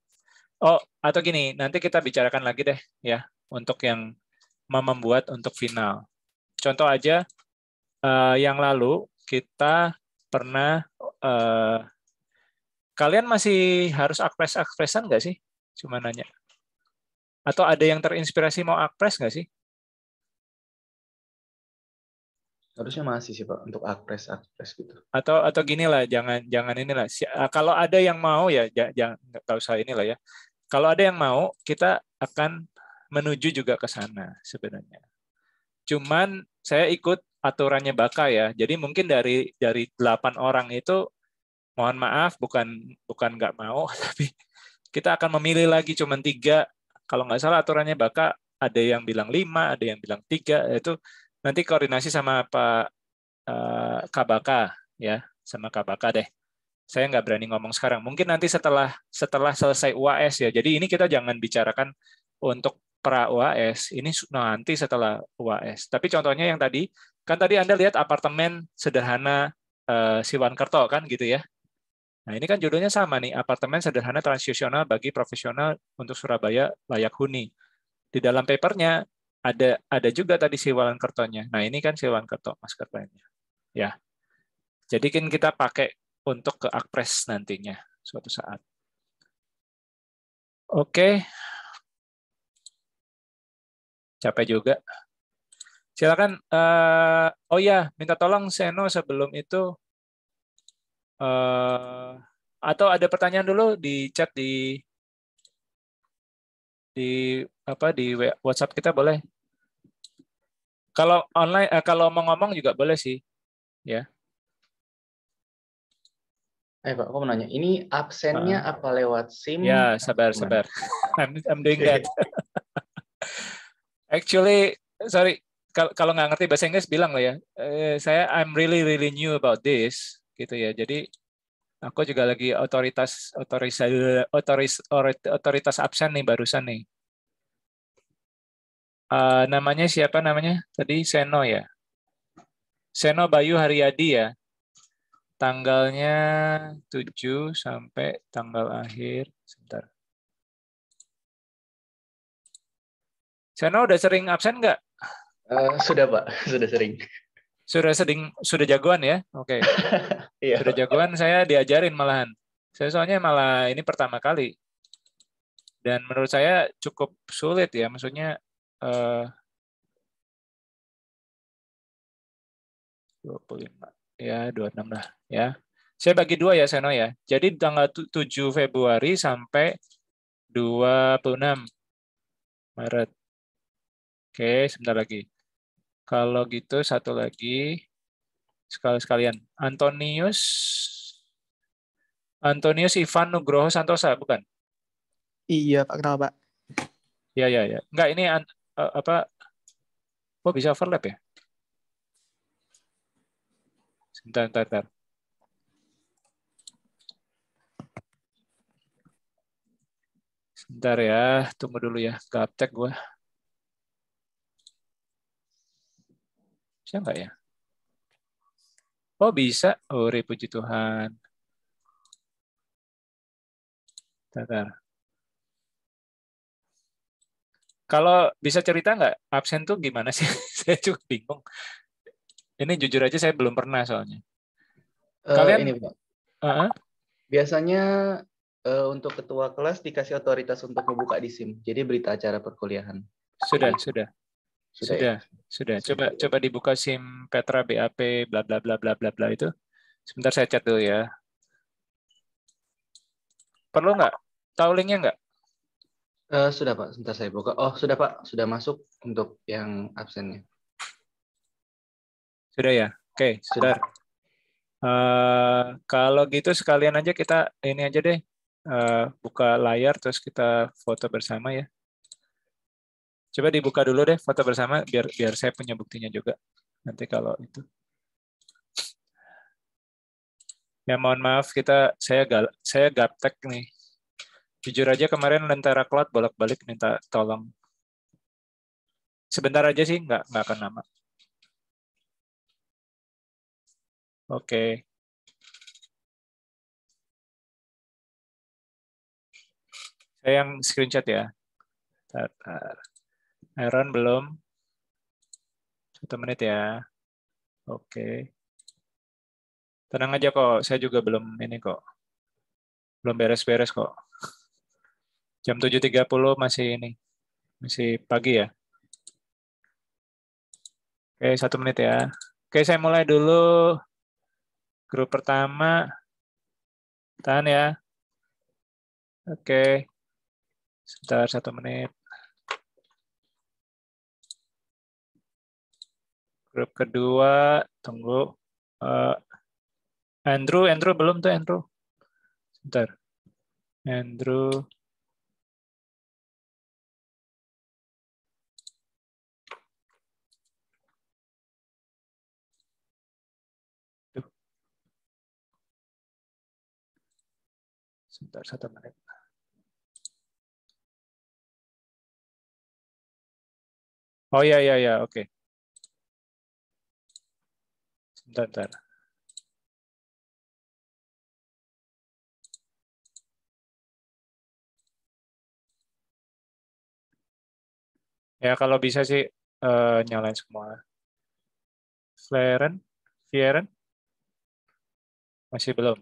Oh, atau gini, nanti kita bicarakan lagi deh ya untuk yang membuat untuk final. Contoh aja uh, yang lalu kita pernah uh, kalian masih harus akpres akpresan nggak sih? Cuma nanya. Atau ada yang terinspirasi mau akpres nggak sih? Harusnya masih sih pak untuk akpres akpres gitu. Atau atau gini lah, jangan jangan inilah. Eh, kalau ada yang mau ya, jangan nggak usah inilah ya. Kalau ada yang mau, kita akan menuju juga ke sana sebenarnya. Cuman saya ikut aturannya Baka ya. Jadi mungkin dari dari delapan orang itu mohon maaf bukan bukan nggak mau *laughs* tapi kita akan memilih lagi cuman tiga kalau nggak salah aturannya Baka ada yang bilang lima ada yang bilang tiga itu nanti koordinasi sama Pak uh, eh, Kabaka ya sama Kabaka deh saya nggak berani ngomong sekarang mungkin nanti setelah setelah selesai UAS ya jadi ini kita jangan bicarakan untuk pra UAS ini nanti setelah UAS. Tapi contohnya yang tadi kan tadi Anda lihat apartemen sederhana eh, Kerto kan gitu ya. Nah, ini kan judulnya sama nih, apartemen sederhana transisional bagi profesional untuk Surabaya layak huni. Di dalam papernya ada ada juga tadi Siwan kertonya. Nah, ini kan Siwan kerto Mas Kertonya. Ya. Jadi kan kita pakai untuk ke Akpres nantinya suatu saat. Oke, capek juga. Silakan. Uh, oh ya, minta tolong Seno sebelum itu uh, atau ada pertanyaan dulu di chat di di apa di WhatsApp kita boleh. Kalau online, eh, kalau mau ngomong juga boleh sih, ya. Eh Pak, aku mau nanya, ini absennya uh, apa lewat SIM? Ya, sabar, sabar. *laughs* I'm, I'm doing that. *laughs* Actually, sorry, kalau nggak ngerti bahasa Inggris bilang lah ya. Eh, saya I'm really really new about this, gitu ya. Jadi aku juga lagi otoritas otoris otoris otoritas absen nih barusan nih. Uh, namanya siapa namanya? Tadi Seno ya. Seno Bayu Haryadi ya. Tanggalnya 7 sampai tanggal akhir. Sebentar. Seno udah sering absen nggak? Uh, sudah pak, *laughs* sudah sering. Sudah sering, sudah jagoan ya? Oke. Okay. *laughs* iya. Sudah jagoan, saya diajarin malahan. Saya soalnya malah ini pertama kali. Dan menurut saya cukup sulit ya, maksudnya eh, uh, 25 ya 26 lah ya. Saya bagi dua ya Seno ya. Jadi tanggal 7 Februari sampai 26 Maret. Oke, sebentar lagi. Kalau gitu satu lagi sekali sekalian. Antonius Antonius Ivan Nugroho Santosa, bukan? Iya, Pak. Kenapa, Pak? Iya, iya, iya. Enggak, ini an, uh, apa Oh, bisa overlap ya? Sebentar, sebentar, sebentar. Sebentar ya, tunggu dulu ya. Gaptek gue. Bisa nggak ya? Oh bisa. Oh puji Tuhan. Tatar. Kalau bisa cerita nggak absen tuh gimana sih? *laughs* saya cukup bingung. Ini jujur aja saya belum pernah soalnya. Eh, Kalian uh, ini, Pak. Uh -huh. Biasanya uh, untuk ketua kelas dikasih otoritas untuk membuka di SIM. Jadi berita acara perkuliahan. Sudah, sudah. Sudah. Sudah, ya? sudah. Coba sudah. Ya? coba dibuka SIM Petra BAP bla bla bla bla bla bla itu. Sebentar saya cat dulu ya. Perlu nggak? Tahu linknya nggak? Uh, sudah Pak, sebentar saya buka. Oh sudah Pak, sudah masuk untuk yang absennya. Sudah ya? Oke, okay, sudah. Uh, kalau gitu sekalian aja kita ini aja deh uh, buka layar terus kita foto bersama ya. Coba dibuka dulu deh foto bersama biar biar saya punya buktinya juga. Nanti kalau itu. Ya mohon maaf kita saya gal saya gaptek nih. Jujur aja kemarin lentera cloud bolak-balik minta tolong. Sebentar aja sih, nggak nggak akan lama. Oke. Saya yang screenshot ya. tar, tar. Aaron belum? Satu menit ya. Oke. Tenang aja kok, saya juga belum ini kok. Belum beres-beres kok. Jam 7.30 masih ini. Masih pagi ya. Oke, satu menit ya. Oke, saya mulai dulu. Grup pertama. Tahan ya. Oke. Sebentar, satu menit. Grup kedua, tunggu. Uh, Andrew, Andrew belum tuh Andrew. Sebentar. Andrew. Sebentar, satu menit. Oh ya, ya, ya, oke. Okay bentar, bentar. Ya kalau bisa sih uh, nyalain semua. Flaren, Fiaren, masih belum.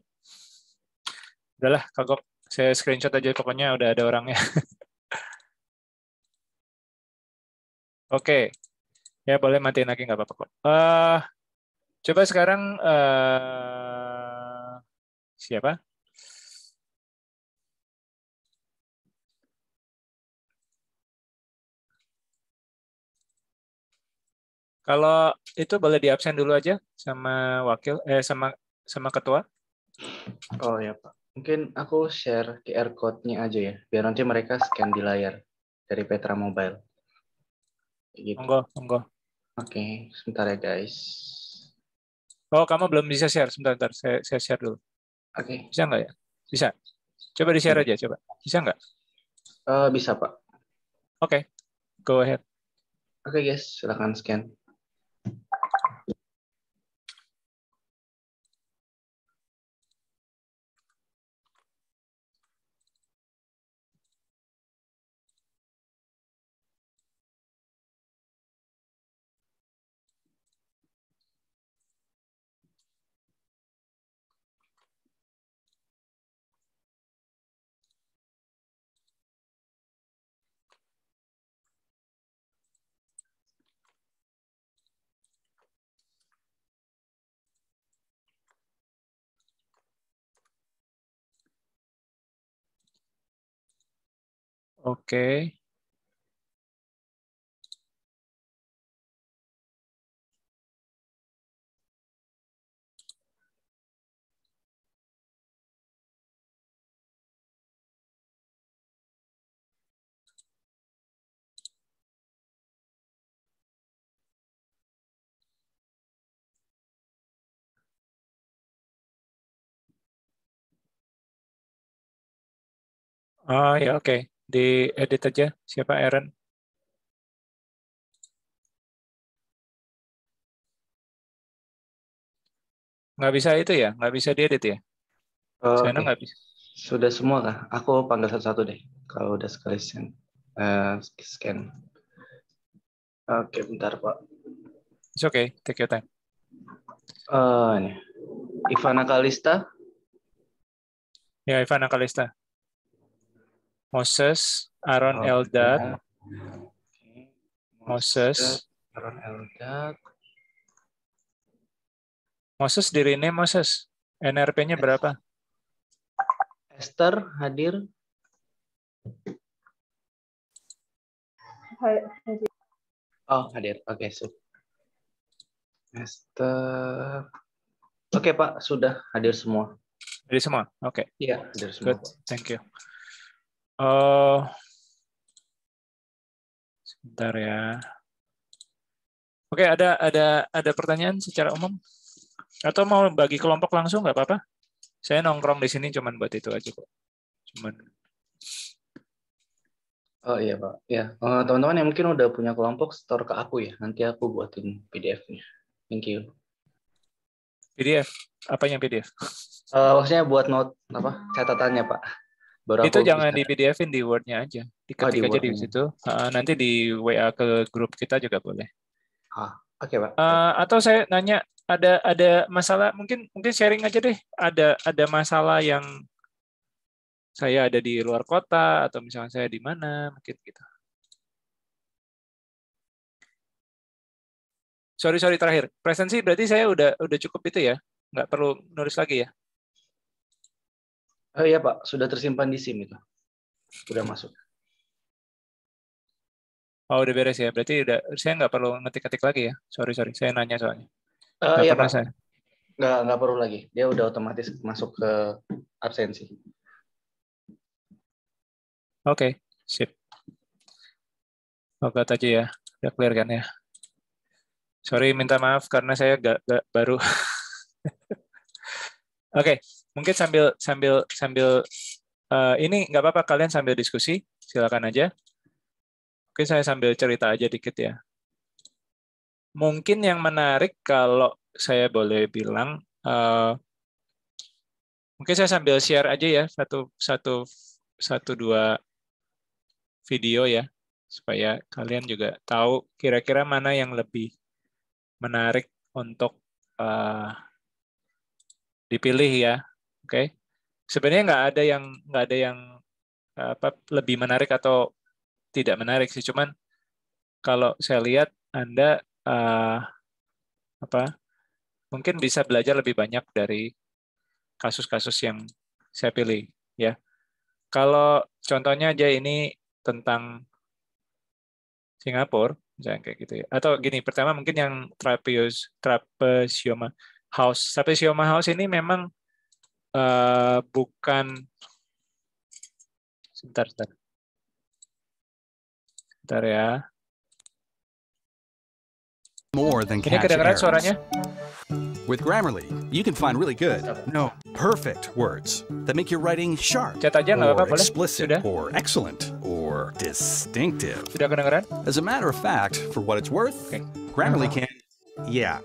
Udahlah, kagok. Saya screenshot aja pokoknya udah ada orangnya. *laughs* Oke, okay. ya boleh matiin lagi nggak apa-apa Uh, Coba sekarang uh, siapa? Kalau itu boleh diabsen dulu aja sama wakil eh sama sama ketua. Oh ya Pak. Mungkin aku share QR code-nya aja ya, biar nanti mereka scan di layar dari Petra Mobile. Gitu. Monggo, monggo. Oke, okay, sebentar ya guys. Oh, kamu belum bisa share. Sebentar, sebentar. Saya, saya share dulu. Oke. Okay. Bisa nggak ya? Bisa. Coba di-share aja, coba. Bisa nggak? Uh, bisa, Pak. Oke. Okay. Go ahead. Oke, okay, guys. Silakan scan. Oke. Ah ya oke di edit aja siapa Aaron. Nggak bisa itu ya, nggak bisa diedit ya. Uh, oh, Sana nggak bisa. Sudah semua kah? Aku panggil satu-satu deh. Kalau udah sekali scan. Uh, scan. Oke, okay, bentar Pak. It's okay, take your time. Uh, Ivana Kalista. Ya, Ivana Kalista. Moses, Aaron Eldad, Moses, Aaron Eldad. Moses dirine Moses. NRP-nya berapa? Esther hadir. Oh, hadir. Oke, okay, sip. Esther. Oke, okay, Pak, sudah hadir semua. Hadir semua. Oke. Okay. Iya, hadir semua. Good. Thank you. Uh, sebentar ya. Oke, ada ada ada pertanyaan secara umum? Atau mau bagi kelompok langsung nggak apa-apa? Saya nongkrong di sini cuman buat itu aja kok. Cuman Oh iya Pak, ya eh, teman-teman yang mungkin udah punya kelompok store ke aku ya, nanti aku buatin PDF-nya. Thank you. PDF? Apa yang PDF? Uh, eh, maksudnya buat note apa catatannya Pak berapa itu jangan di pdf di Word-nya aja. Diketik oh, ah, aja di situ. Uh, nanti di WA ke grup kita juga boleh. Ah, oke, okay, Pak. Uh, atau saya nanya ada ada masalah mungkin mungkin sharing aja deh. Ada ada masalah yang saya ada di luar kota atau misalnya saya di mana mungkin gitu. Sorry sorry terakhir. Presensi berarti saya udah udah cukup itu ya. Nggak perlu nulis lagi ya. Oh iya Pak, sudah tersimpan di SIM itu. Sudah masuk. Oh udah beres ya, berarti udah saya nggak perlu ngetik-ngetik lagi ya? Sorry sorry, saya nanya soalnya. Uh, iya pernah Pak. saya. Nggak, nggak perlu lagi, dia udah otomatis masuk ke absensi. Oke, okay, sip. oke oh, tadi ya, udah clear kan ya? Sorry minta maaf karena saya gak, gak baru *laughs* Oke, okay. mungkin sambil sambil sambil uh, ini nggak apa-apa kalian sambil diskusi, silakan aja. Oke, saya sambil cerita aja dikit ya. Mungkin yang menarik kalau saya boleh bilang, uh, mungkin saya sambil share aja ya satu satu satu dua video ya supaya kalian juga tahu kira-kira mana yang lebih menarik untuk uh, dipilih ya. Oke. Okay? Sebenarnya nggak ada yang nggak ada yang apa lebih menarik atau tidak menarik sih, cuman kalau saya lihat Anda uh, apa mungkin bisa belajar lebih banyak dari kasus-kasus yang saya pilih ya. Kalau contohnya aja ini tentang Singapura misalnya kayak gitu ya. Atau gini, pertama mungkin yang trapezius trapezioma House. Tapi Xioma House ini memang uh, bukan sebentar, sebentar. Sebentar ya. More than ini kedengeran suaranya? With Grammarly, you can find really good, no, perfect words that make your writing sharp, Cat aja, or apa, explicit, or excellent, or distinctive. Sudah kedengeran? As a matter of fact, for what it's worth, okay. Grammarly uh -huh. can, yeah,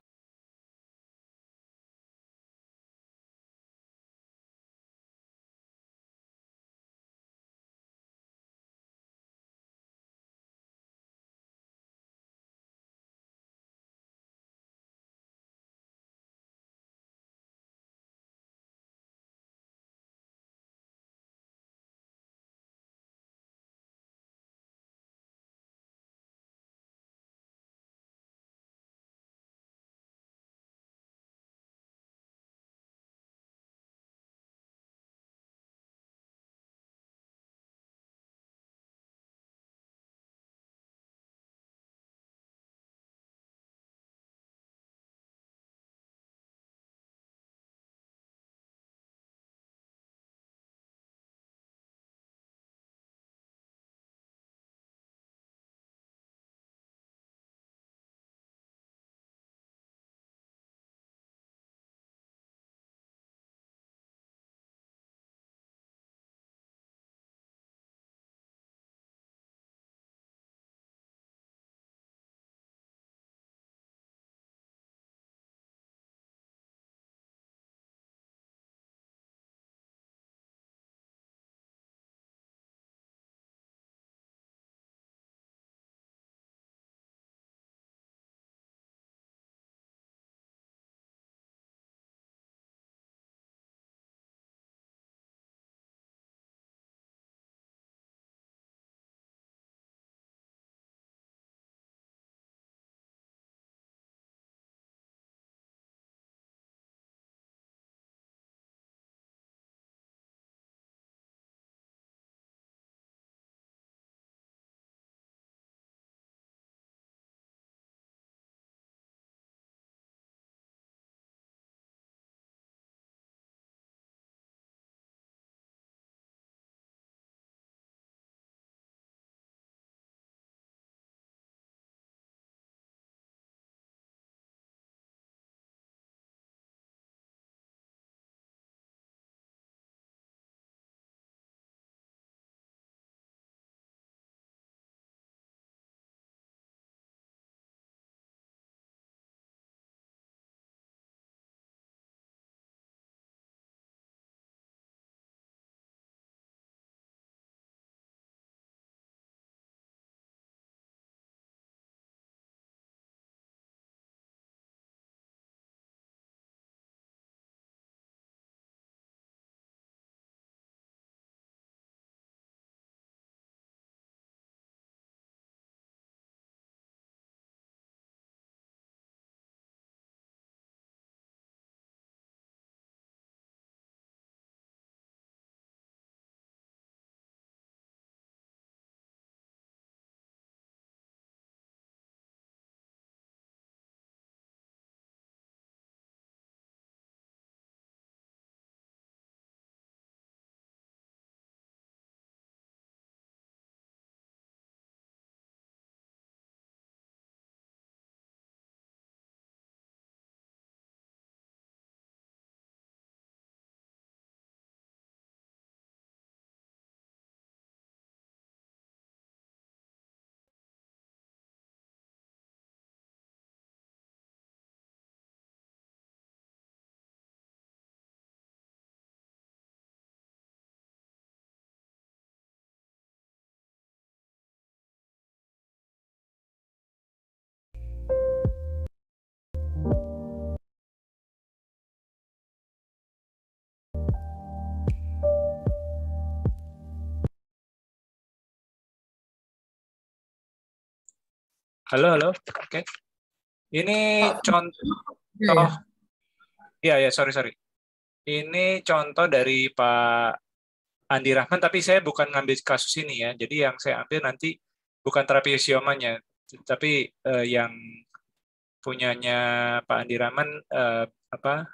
Halo, halo. Oke. Okay. Ini oh, contoh. Iya, ya, yeah, iya, sorry, sorry. Ini contoh dari Pak Andi Rahman, tapi saya bukan ngambil kasus ini ya. Jadi yang saya ambil nanti bukan terapi siomanya, tapi eh, yang punyanya Pak Andi Rahman eh, apa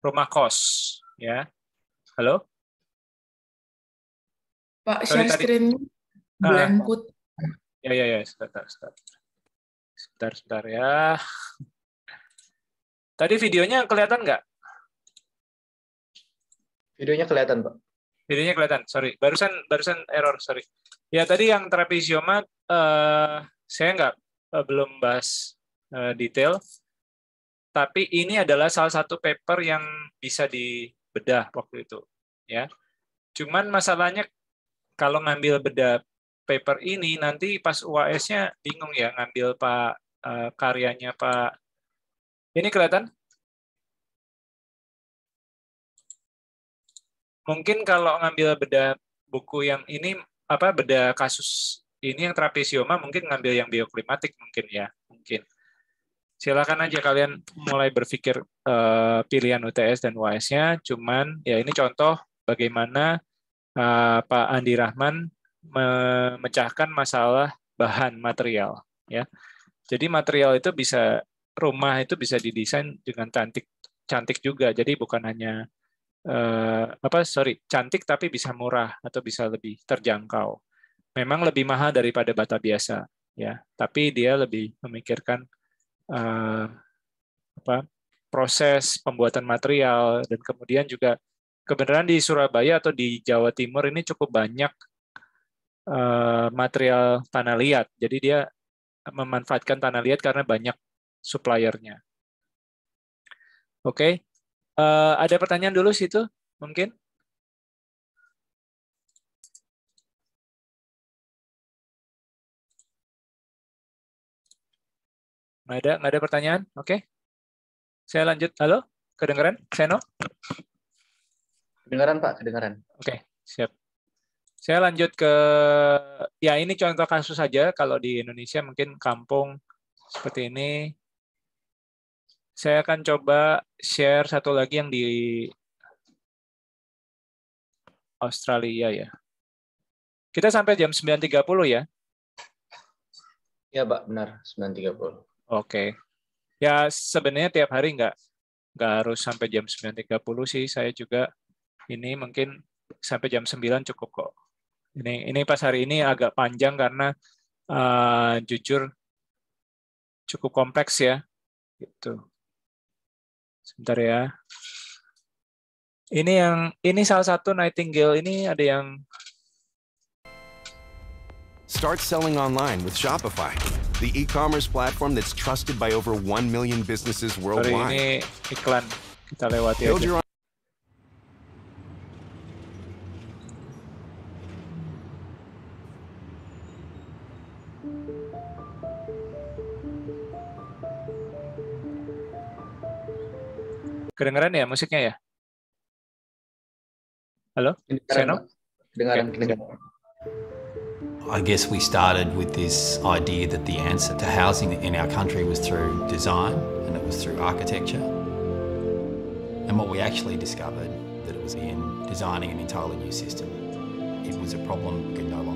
rumah kos ya. Halo. Pak, share screen-nya. Ah. Ya. ya, ya, ya. Sebentar, sebentar. Sebentar, sebentar ya. Tadi videonya kelihatan nggak? Videonya kelihatan, Pak. Videonya kelihatan, sorry. Barusan barusan error, sorry. Ya, tadi yang trapezioma, uh, saya nggak uh, belum bahas uh, detail. Tapi ini adalah salah satu paper yang bisa dibedah waktu itu. ya. Cuman masalahnya kalau ngambil bedah paper ini nanti pas UAS-nya bingung ya ngambil Pak uh, karyanya Pak. Ini kelihatan? Mungkin kalau ngambil beda buku yang ini apa beda kasus ini yang trapesioma mungkin ngambil yang bioklimatik mungkin ya, mungkin. Silakan aja kalian mulai berpikir uh, pilihan UTS dan UAS-nya, cuman ya ini contoh bagaimana uh, Pak Andi Rahman memecahkan masalah bahan material ya. Jadi material itu bisa rumah itu bisa didesain dengan cantik cantik juga. Jadi bukan hanya eh, apa sorry cantik tapi bisa murah atau bisa lebih terjangkau. Memang lebih mahal daripada bata biasa ya, tapi dia lebih memikirkan eh, apa proses pembuatan material dan kemudian juga kebenaran di Surabaya atau di Jawa Timur ini cukup banyak Eh, material tanah liat. Jadi dia memanfaatkan tanah liat karena banyak suppliernya. Oke, okay. uh, eh, ada pertanyaan dulu situ mungkin? Nggak ada, nggak ada pertanyaan? Oke. Okay. Saya lanjut. Halo, kedengeran? Seno? Kedengaran Pak. Kedengeran. Oke, okay, siap. Saya lanjut ke ya ini contoh kasus saja kalau di Indonesia mungkin kampung seperti ini. Saya akan coba share satu lagi yang di Australia ya. Kita sampai jam 9.30 ya. Ya, Pak, benar, 9.30. Oke. Ya, sebenarnya tiap hari nggak nggak harus sampai jam 9.30 sih. Saya juga ini mungkin sampai jam 9 cukup kok. Ini ini pas hari ini agak panjang karena uh, jujur cukup kompleks ya. Gitu. Sebentar ya. Ini yang ini salah satu Nightingale ini ada yang Start selling online with Shopify, the e-commerce platform that's trusted by over 1 million businesses worldwide. Sorry, ini iklan. Kita lewati aja. Kedengeran ya musiknya ya? Seno? I guess we started with this idea that the answer to housing in our country was through design and it was through architecture. And what we actually discovered that it was in designing an entirely new system. It was a problem we could no longer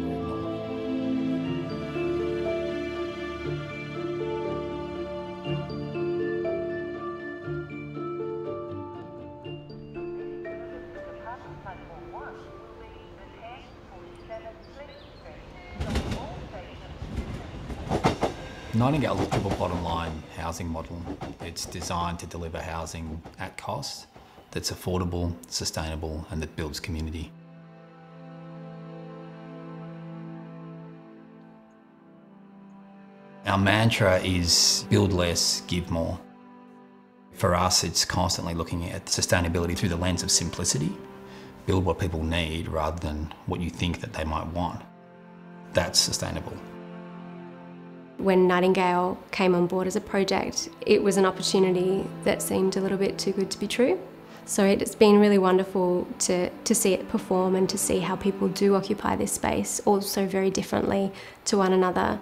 Nightingale is a triple bottom line housing model. It's designed to deliver housing at cost that's affordable, sustainable, and that builds community. Our mantra is build less, give more. For us, it's constantly looking at sustainability through the lens of simplicity. Build what people need rather than what you think that they might want. That's sustainable. When Nightingale came on board as a project, it was an opportunity that seemed a little bit too good to be true. So it's been really wonderful to, to see it perform and to see how people do occupy this space, also very differently to one another.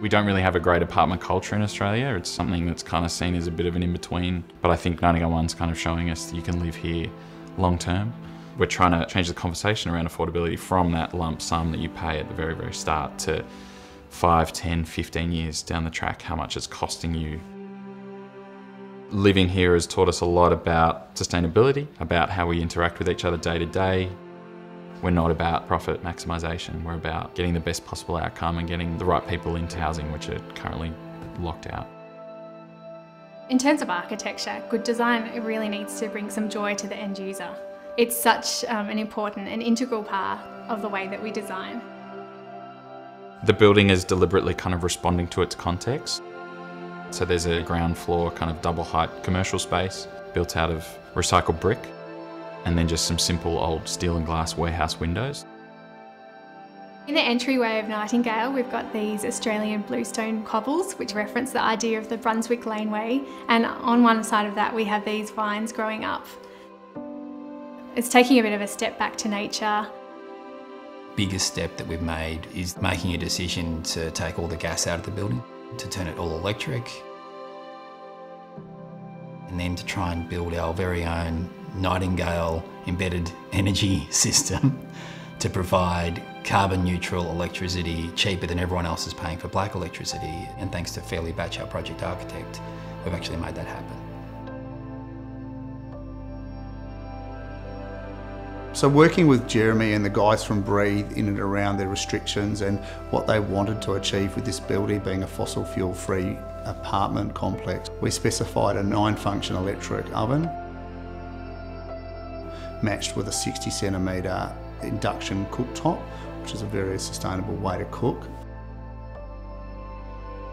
We don't really have a great apartment culture in Australia. It's something that's kind of seen as a bit of an in-between. But I think 901's kind of showing us that you can live here long term we're trying to change the conversation around affordability from that lump sum that you pay at the very, very start to 5, 10, 15 years down the track, how much it's costing you. Living here has taught us a lot about sustainability, about how we interact with each other day to day. We're not about profit maximisation, we're about getting the best possible outcome and getting the right people into housing, which are currently locked out. In terms of architecture, good design really needs to bring some joy to the end user. It's such um, an important and integral part of the way that we design. The building is deliberately kind of responding to its context. So there's a ground floor kind of double height commercial space built out of recycled brick and then just some simple old steel and glass warehouse windows. In the entryway of Nightingale, we've got these Australian bluestone cobbles, which reference the idea of the Brunswick laneway. And on one side of that, we have these vines growing up. It's taking a bit of a step back to nature. Biggest step that we've made is making a decision to take all the gas out of the building, to turn it all electric, and then to try and build our very own Nightingale embedded *laughs* energy system to provide carbon neutral electricity cheaper than everyone else is paying for black electricity. And thanks to Fairly Batch, our project architect, we've actually made that happen. So working with Jeremy and the guys from Breathe in and around their restrictions and what they wanted to achieve with this building being a fossil fuel free apartment complex, we specified a nine function electric oven matched with a 60 centimetre induction cooktop, which is a very sustainable way to cook.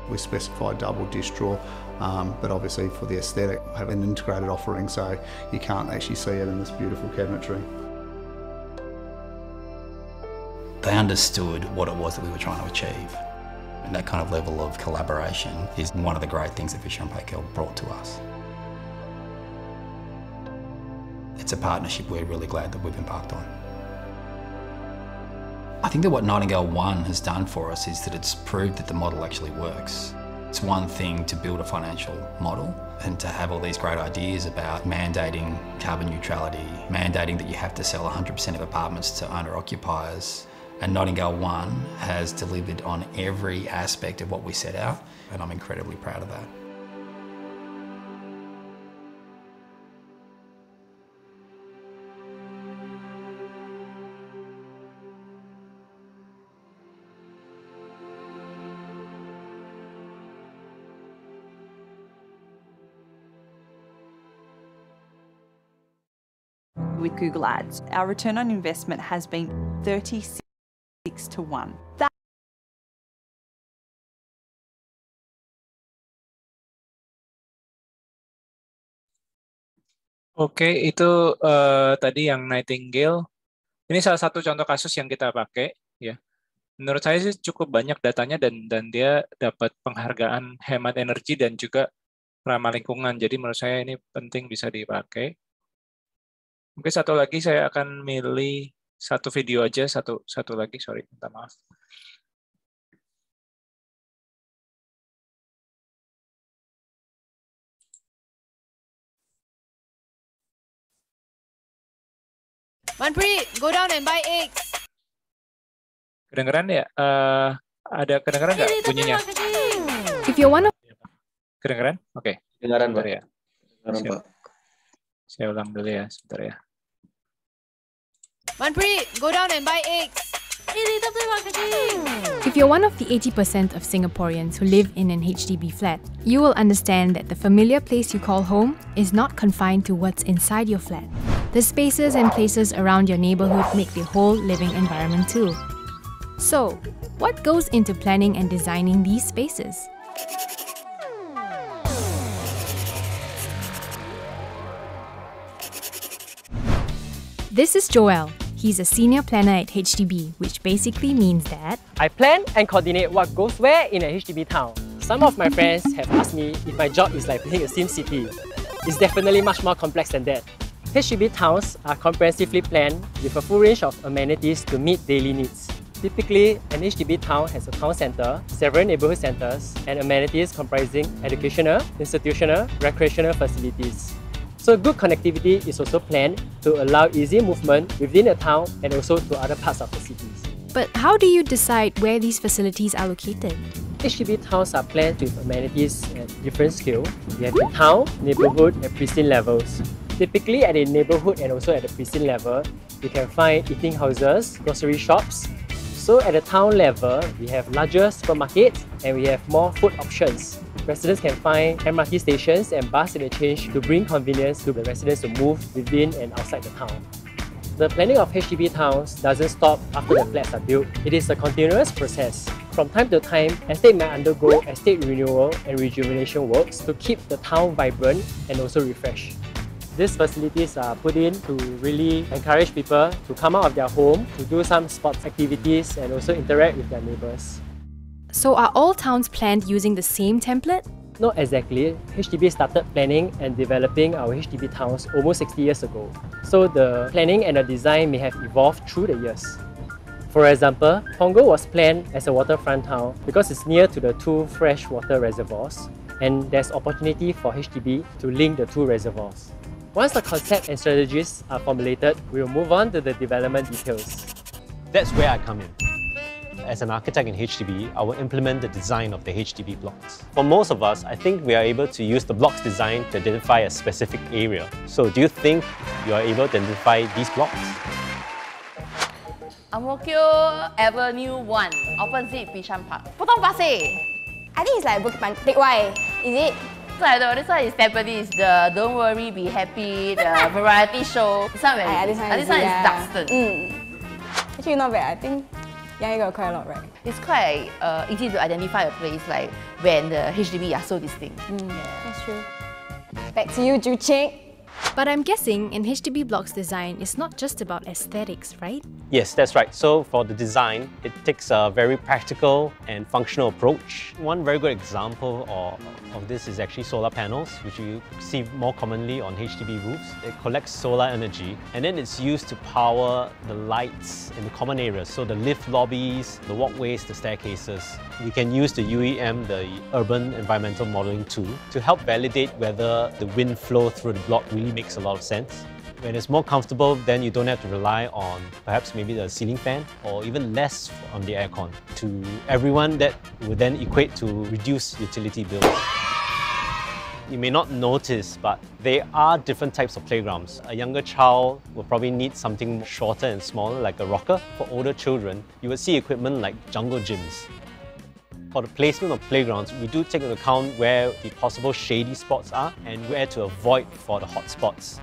We specified double dish drawer, um, but obviously for the aesthetic, have an integrated offering so you can't actually see it in this beautiful cabinetry. They understood what it was that we were trying to achieve. And that kind of level of collaboration is one of the great things that Fisher and Paykel brought to us. It's a partnership we're really glad that we've embarked on. I think that what Nightingale 1 has done for us is that it's proved that the model actually works. It's one thing to build a financial model and to have all these great ideas about mandating carbon neutrality, mandating that you have to sell 100% of apartments to owner occupiers, and Nightingale One has delivered on every aspect of what we set out, and I'm incredibly proud of that. with Google Ads. Our return on investment has been 36 six to one. That Oke, itu uh, tadi yang Nightingale. Ini salah satu contoh kasus yang kita pakai, ya. Menurut saya sih cukup banyak datanya dan dan dia dapat penghargaan hemat energi dan juga ramah lingkungan. Jadi menurut saya ini penting bisa dipakai. Mungkin satu lagi saya akan milih satu video aja, satu satu lagi, sorry, minta maaf. Manpri, go down and buy eggs. Kedengeran ya? Uh, ada kedengeran nggak bunyinya? If you wanna... Iya, kedengeran? Oke. Okay. Kedengeran, Pak. Ya. Kedengeran, Pak. Saya ulang dulu ya, sebentar ya. Manpreet, go down and buy eggs. If you're one of the 80% of Singaporeans who live in an HDB flat, you will understand that the familiar place you call home is not confined to what's inside your flat. The spaces and places around your neighborhood make the whole living environment too. So, what goes into planning and designing these spaces? This is Joelle, He's a senior planner at HDB, which basically means that I plan and coordinate what goes where in a HDB town. Some of my friends have asked me if my job is like playing a sim city. It's definitely much more complex than that. HDB towns are comprehensively planned with a full range of amenities to meet daily needs. Typically, an HDB town has a town centre, several neighbourhood centres, and amenities comprising educational, institutional, recreational facilities. So good connectivity is also planned to allow easy movement within a town and also to other parts of the cities. But how do you decide where these facilities are located? HDB towns are planned with amenities at different scale. We have the town, neighborhood, and precinct levels. Typically at a neighborhood and also at the precinct level, you can find eating houses, grocery shops. So at the town level, we have larger supermarkets and we have more food options residents can find MRT stations and bus interchange to bring convenience to the residents to move within and outside the town. The planning of HDB towns doesn't stop after the flats are built. It is a continuous process. From time to time, estate may undergo estate renewal and rejuvenation works to keep the town vibrant and also refreshed. These facilities are put in to really encourage people to come out of their home to do some sports activities and also interact with their neighbors. So are all towns planned using the same template? Not exactly. HDB started planning and developing our HDB towns almost 60 years ago. So the planning and the design may have evolved through the years. For example, Pongo was planned as a waterfront town because it's near to the two freshwater reservoirs and there's opportunity for HDB to link the two reservoirs. Once the concept and strategies are formulated, we'll move on to the development details. That's where I come in as an architect in HDB, I will implement the design of the HDB blocks. For most of us, I think we are able to use the blocks design to identify a specific area. So do you think you are able to identify these blocks? Amokyo Avenue 1, opposite Bishan Park. Potong Pasir. I think it's like Bukit Pantai. Why? Is it? I the other side is Tampines, the Don't Worry, Be Happy, the *laughs* variety show. This one, I, this one, ah, this one is, yeah. is Duxton. Mm. Actually, not bad. I think it's quite uh, easy to identify a place like when the HDB are so distinct. Mm. Yeah. That's true. Back to you, Ju but I'm guessing in HDB Block's design, it's not just about aesthetics, right? Yes, that's right. So for the design, it takes a very practical and functional approach. One very good example of, of this is actually solar panels, which you see more commonly on HDB roofs. It collects solar energy and then it's used to power the lights in the common areas. So the lift lobbies, the walkways, the staircases. We can use the UEM, the Urban Environmental Modeling Tool, to help validate whether the wind flow through the block really really makes a lot of sense. When it's more comfortable, then you don't have to rely on perhaps maybe the ceiling fan or even less on the aircon. To everyone, that would then equate to reduce utility bills. You may not notice, but there are different types of playgrounds. A younger child will probably need something shorter and smaller, like a rocker. For older children, you would see equipment like jungle gyms for the placement of playgrounds, we do take into account where the possible shady spots are and where to avoid for the hot spots.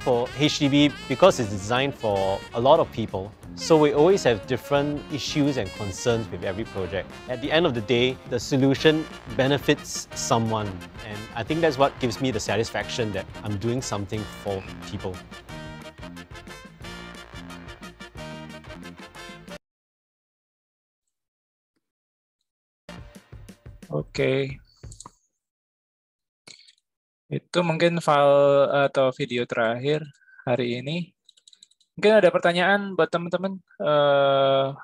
For HDB, because it's designed for a lot of people, so we always have different issues and concerns with every project. At the end of the day, the solution benefits someone. And I think that's what gives me the satisfaction that I'm doing something for people. Oke. Itu mungkin file atau video terakhir hari ini. Mungkin ada pertanyaan buat teman-teman. Uh,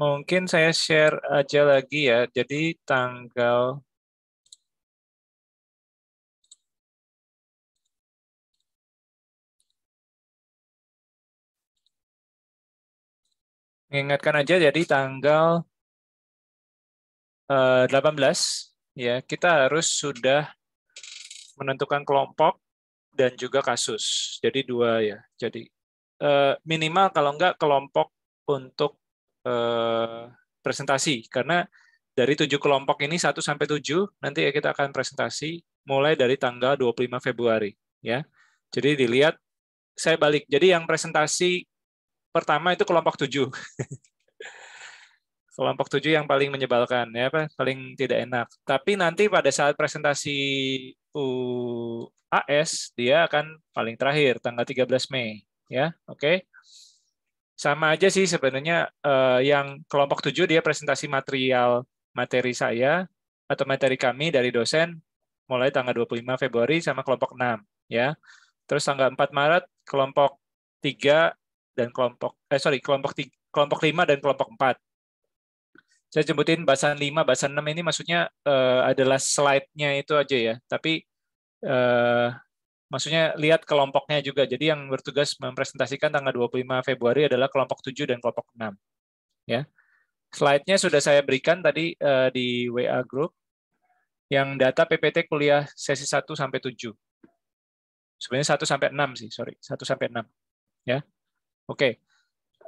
mungkin saya share aja lagi ya. Jadi tanggal mengingatkan aja jadi tanggal 18 eh, ya kita harus sudah menentukan kelompok dan juga kasus. Jadi dua ya. Jadi eh, minimal kalau enggak kelompok untuk eh, presentasi karena dari tujuh kelompok ini 1 sampai 7 nanti kita akan presentasi mulai dari tanggal 25 Februari ya. Jadi dilihat saya balik. Jadi yang presentasi pertama itu kelompok tujuh. *laughs* kelompok tujuh yang paling menyebalkan, ya apa? paling tidak enak. Tapi nanti pada saat presentasi UAS, dia akan paling terakhir, tanggal 13 Mei. ya Oke. Okay? Sama aja sih sebenarnya eh, yang kelompok tujuh dia presentasi material materi saya atau materi kami dari dosen mulai tanggal 25 Februari sama kelompok 6 ya. Terus tanggal 4 Maret kelompok 3 dan kelompok eh sorry kelompok tiga, kelompok lima dan kelompok empat. Saya sebutin bahasan lima, bahasan enam ini maksudnya uh, adalah slide-nya itu aja ya. Tapi uh, maksudnya lihat kelompoknya juga. Jadi yang bertugas mempresentasikan tanggal 25 Februari adalah kelompok 7 dan kelompok 6. Ya. Slide-nya sudah saya berikan tadi uh, di WA group yang data PPT kuliah sesi 1 sampai 7. Sebenarnya 1 sampai 6 sih, sorry. 1 sampai 6. Ya. Oke. Okay.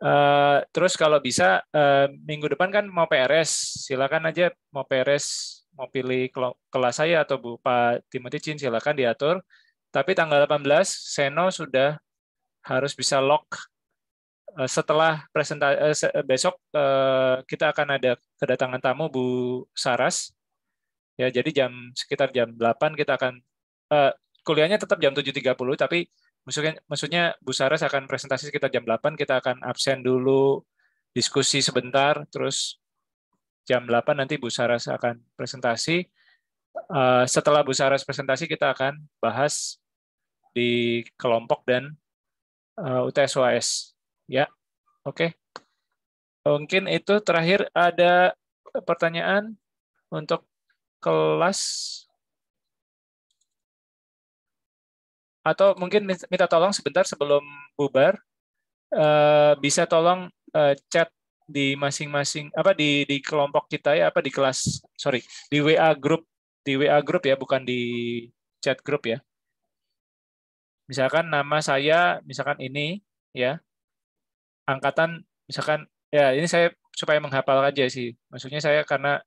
Uh, eh, terus kalau bisa uh, minggu depan kan mau PRS, silakan aja mau PRS mau pilih kelas saya atau Bu Pak Timothy Chin silakan diatur. Tapi tanggal 18 Seno sudah harus bisa lock eh, setelah presentasi besok kita akan ada kedatangan tamu Bu Saras. Ya, jadi jam sekitar jam 8 kita akan kuliahnya tetap jam 7.30 tapi maksudnya maksudnya Bu Saras akan presentasi sekitar jam 8 kita akan absen dulu diskusi sebentar terus jam 8 nanti Bu Saras akan presentasi eh, setelah Bu Saras presentasi kita akan bahas di kelompok dan uh, eh, UTS ya oke okay. mungkin itu terakhir ada pertanyaan untuk kelas atau mungkin minta tolong sebentar sebelum bubar uh, bisa tolong uh, chat di masing-masing apa di di kelompok kita ya apa di kelas sorry di WA grup di WA grup ya bukan di chat grup ya misalkan nama saya misalkan ini ya angkatan misalkan ya ini saya supaya menghafal aja sih maksudnya saya karena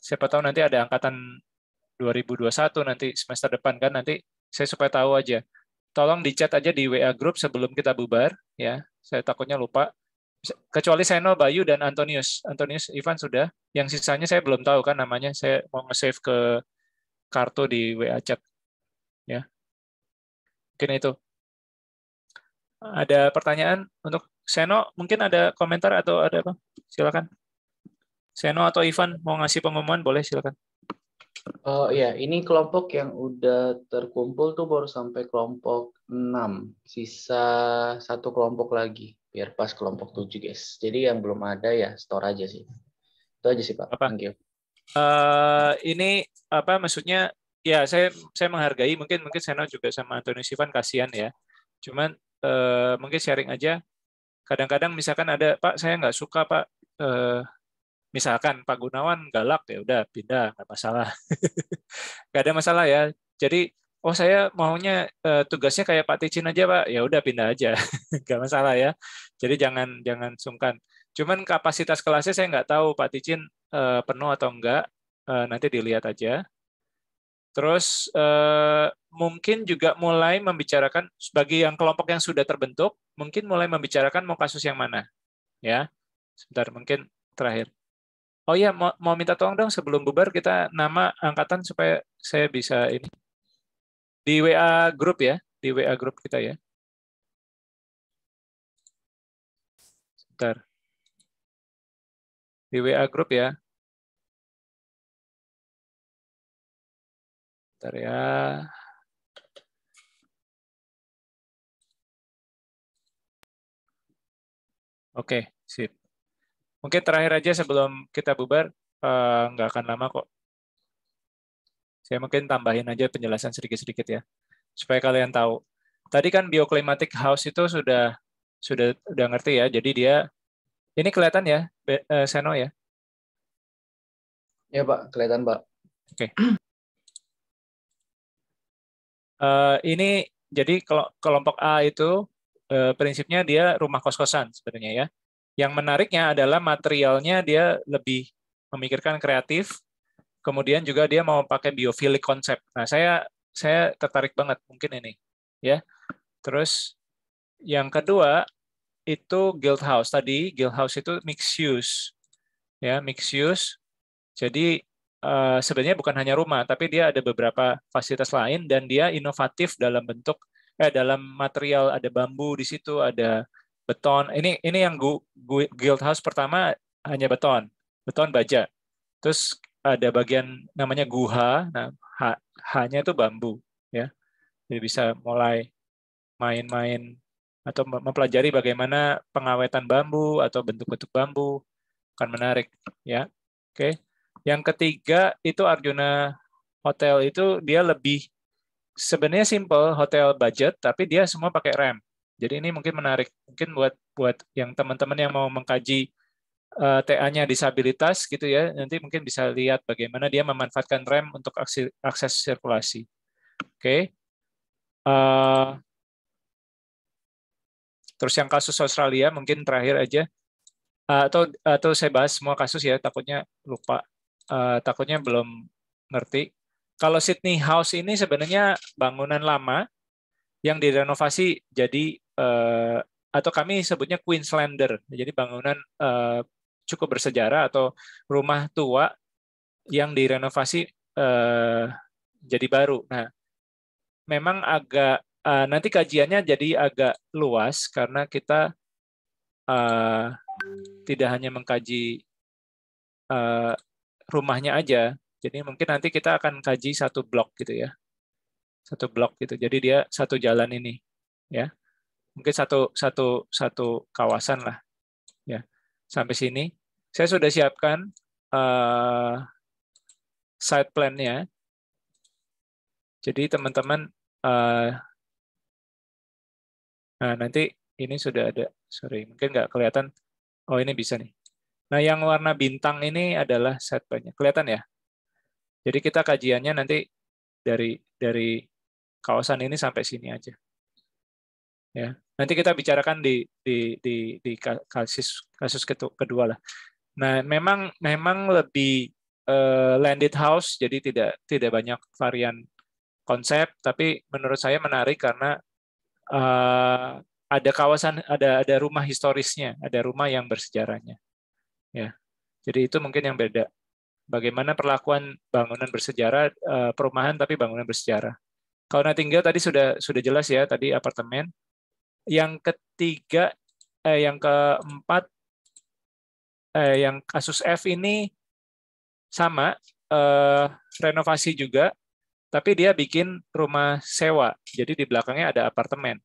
siapa tahu nanti ada angkatan 2021 nanti semester depan kan nanti saya supaya tahu aja. Tolong dicat aja di WA group sebelum kita bubar, ya. Saya takutnya lupa. Kecuali Seno, Bayu, dan Antonius. Antonius, Ivan sudah. Yang sisanya saya belum tahu kan namanya. Saya mau nge-save ke kartu di WA chat. Ya. Mungkin itu. Ada pertanyaan untuk Seno? Mungkin ada komentar atau ada apa? Silakan. Seno atau Ivan mau ngasih pengumuman? Boleh, silakan. Oh ya, ini kelompok yang udah terkumpul tuh baru sampai kelompok 6. Sisa satu kelompok lagi biar pas kelompok 7, guys. Jadi yang belum ada ya store aja sih. Itu aja sih, Pak. Apa? Thank you. Uh, ini apa maksudnya ya saya saya menghargai mungkin mungkin Seno juga sama Antoni Sivan kasihan ya. Cuman uh, mungkin sharing aja kadang-kadang misalkan ada Pak saya nggak suka Pak uh, misalkan Pak Gunawan galak ya udah pindah nggak masalah *laughs* nggak ada masalah ya jadi oh saya maunya uh, tugasnya kayak Pak Ticin aja Pak ya udah pindah aja *laughs* nggak masalah ya jadi jangan jangan sungkan cuman kapasitas kelasnya saya nggak tahu Pak Ticin uh, penuh atau enggak uh, eh, nanti dilihat aja terus mungkin juga mulai membicarakan bagi yang kelompok yang sudah terbentuk mungkin mulai membicarakan mau kasus yang mana ya sebentar mungkin terakhir Oh iya, mau, mau minta tolong dong sebelum bubar kita nama angkatan supaya saya bisa ini. Di WA grup ya, di WA grup kita ya. Sebentar. Di WA grup ya. Bentar ya. Oke, sip. Mungkin terakhir aja sebelum kita bubar, eh, nggak akan lama kok. Saya mungkin tambahin aja penjelasan sedikit-sedikit ya, supaya kalian tahu. Tadi kan bioklimatik house itu sudah sudah udah ngerti ya. Jadi dia ini kelihatan ya, Be, eh, Seno ya? Ya Pak, kelihatan Pak. Oke. Okay. Uh, eh, ini jadi kalau kelompok A itu uh, prinsipnya dia rumah kos-kosan sebenarnya ya. Yang menariknya adalah materialnya dia lebih memikirkan kreatif, kemudian juga dia mau pakai biofilik konsep. Nah, saya saya tertarik banget mungkin ini, ya. Terus yang kedua itu guild house tadi guild house itu mixed use ya mixed use jadi eh, sebenarnya bukan hanya rumah tapi dia ada beberapa fasilitas lain dan dia inovatif dalam bentuk eh dalam material ada bambu di situ ada beton. Ini ini yang gu, gu, guild house pertama hanya beton, beton baja. Terus ada bagian namanya guha. Nah, h itu bambu, ya. Jadi bisa mulai main-main atau mempelajari bagaimana pengawetan bambu atau bentuk-bentuk bambu akan menarik, ya. Oke. Yang ketiga itu Arjuna Hotel itu dia lebih sebenarnya simple hotel budget tapi dia semua pakai rem jadi ini mungkin menarik mungkin buat buat yang teman-teman yang mau mengkaji uh, eh, TA-nya disabilitas gitu ya, nanti mungkin bisa lihat bagaimana dia memanfaatkan rem untuk akses, akses sirkulasi. Oke. Okay. Uh, eh, terus yang kasus Australia mungkin terakhir aja uh, atau atau saya bahas semua kasus ya, takutnya lupa. Uh, takutnya belum ngerti. Kalau Sydney House ini sebenarnya bangunan lama yang direnovasi jadi Eh, atau kami sebutnya Queenslander. Jadi bangunan eh, cukup bersejarah atau rumah tua yang direnovasi eh, jadi baru. Nah, memang agak nanti kajiannya jadi agak luas karena kita tidak hanya mengkaji rumahnya aja. Jadi mungkin nanti kita akan kaji satu blok gitu ya, satu blok gitu. Jadi dia satu jalan ini, ya mungkin satu satu satu kawasan lah ya sampai sini saya sudah siapkan uh, site plan-nya jadi teman-teman uh, nah nanti ini sudah ada sorry mungkin nggak kelihatan oh ini bisa nih nah yang warna bintang ini adalah site plan-nya kelihatan ya jadi kita kajiannya nanti dari dari kawasan ini sampai sini aja Ya, nanti kita bicarakan di di di, di kasus kasus kedua lah. Nah, memang memang lebih uh, landed house, jadi tidak tidak banyak varian konsep, tapi menurut saya menarik karena uh, ada kawasan ada ada rumah historisnya, ada rumah yang bersejarahnya. Ya. Jadi itu mungkin yang beda. Bagaimana perlakuan bangunan bersejarah eh, perumahan tapi bangunan bersejarah. Kalau tinggal tadi sudah sudah jelas ya tadi apartemen yang ketiga eh, yang keempat eh, yang kasus F ini sama eh, renovasi juga tapi dia bikin rumah sewa jadi di belakangnya ada apartemen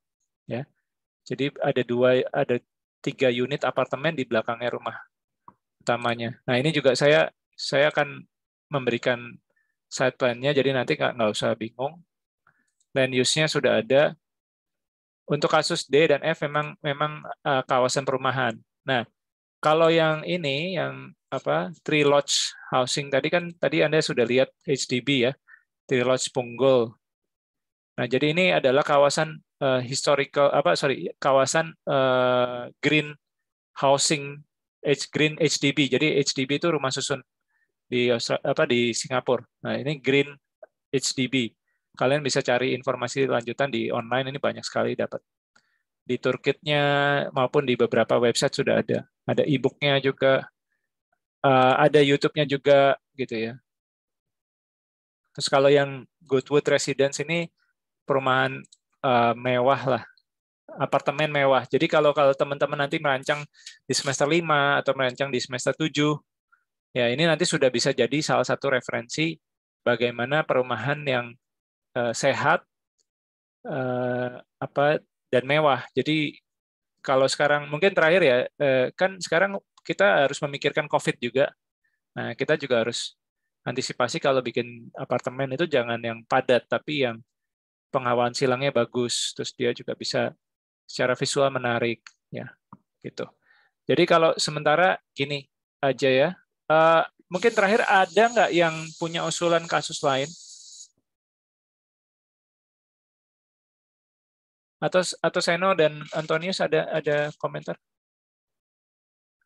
ya jadi ada dua ada tiga unit apartemen di belakangnya rumah utamanya nah ini juga saya saya akan memberikan side plan-nya jadi nanti nggak nggak usah bingung land use-nya sudah ada untuk kasus D dan F memang memang uh, kawasan perumahan. Nah, kalau yang ini yang apa three lodge housing tadi kan tadi Anda sudah lihat HDB ya. Three lodge Punggol. Nah, jadi ini adalah kawasan uh, historical apa sorry kawasan uh, green housing H, green HDB. Jadi HDB itu rumah susun di apa di Singapura. Nah, ini green HDB kalian bisa cari informasi lanjutan di online ini banyak sekali dapat di Turkitnya maupun di beberapa website sudah ada ada e-booknya juga eh, ada YouTube-nya juga gitu ya terus kalau yang Goodwood Residence ini perumahan eh, mewah lah apartemen mewah. Jadi kalau kalau teman-teman nanti merancang di semester 5 atau merancang di semester 7, ya ini nanti sudah bisa jadi salah satu referensi bagaimana perumahan yang uh, sehat uh, apa dan mewah. Jadi kalau sekarang mungkin terakhir ya uh, kan sekarang kita harus memikirkan COVID juga. Nah kita juga harus antisipasi kalau bikin apartemen itu jangan yang padat tapi yang penghawaan silangnya bagus terus dia juga bisa secara visual menarik ya gitu. Jadi kalau sementara gini aja ya. Uh, mungkin terakhir ada nggak yang punya usulan kasus lain? Atau atau Seno dan Antonius ada ada komentar?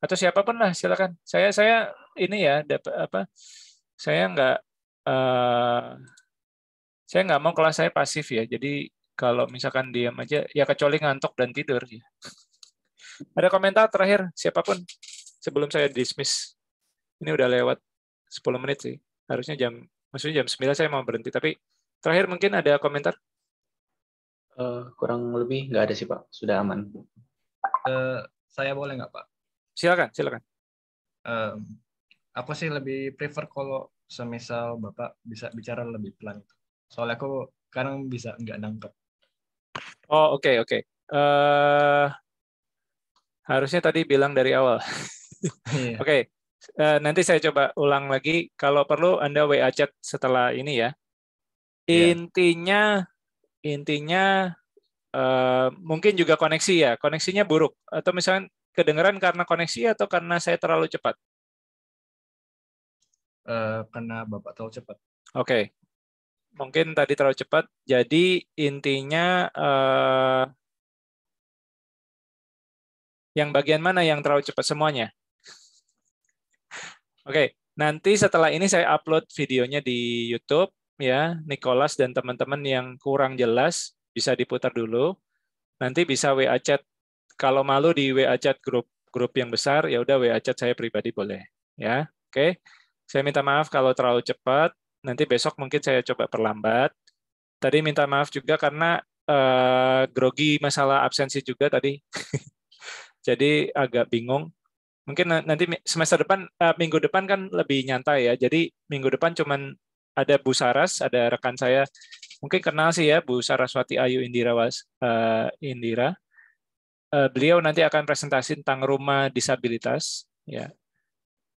Atau siapapun lah silakan. Saya saya ini ya dapat apa? Saya nggak uh, saya nggak mau kelas saya pasif ya. Jadi kalau misalkan diam aja ya kecuali ngantuk dan tidur ya. Ada komentar terakhir siapapun sebelum saya dismiss. Ini udah lewat 10 menit sih. Harusnya jam maksudnya jam 9 saya mau berhenti tapi terakhir mungkin ada komentar? Eh, kurang lebih nggak ada sih Pak, sudah aman. Uh, saya boleh nggak Pak? Silakan, silakan. Uh, aku sih lebih prefer kalau semisal Bapak bisa bicara lebih pelan. Soalnya aku kadang bisa nggak nangkep. Oh oke okay, oke. Okay. Uh, eh, harusnya tadi bilang dari awal. Iya. *laughs* oke. Okay. Uh, nanti saya coba ulang lagi. Kalau perlu Anda WA chat setelah ini ya. Iya. Intinya intinya uh, mungkin juga koneksi ya, koneksinya buruk atau misalnya kedengeran karena koneksi atau karena saya terlalu cepat? Uh, karena bapak terlalu cepat. Oke, okay. mungkin tadi terlalu cepat. Jadi intinya uh, yang bagian mana yang terlalu cepat semuanya? Oke, okay. nanti setelah ini saya upload videonya di YouTube ya Nicholas dan teman-teman yang kurang jelas bisa diputar dulu. Nanti bisa WA chat. Kalau malu di WA chat grup grup yang besar, ya udah WA chat saya pribadi boleh. Ya, oke. Okay. Saya minta maaf kalau terlalu cepat. Nanti besok mungkin saya coba perlambat. Tadi minta maaf juga karena uh, grogi masalah absensi juga tadi. *laughs* Jadi agak bingung mungkin nanti semester depan eh, minggu depan kan lebih nyantai ya jadi minggu depan cuman ada Bu Saras, ada rekan saya mungkin kenal sih ya Bu Saraswati Ayu Indira Was uh, Indira. Uh, beliau nanti akan presentasi tentang rumah disabilitas. Ya,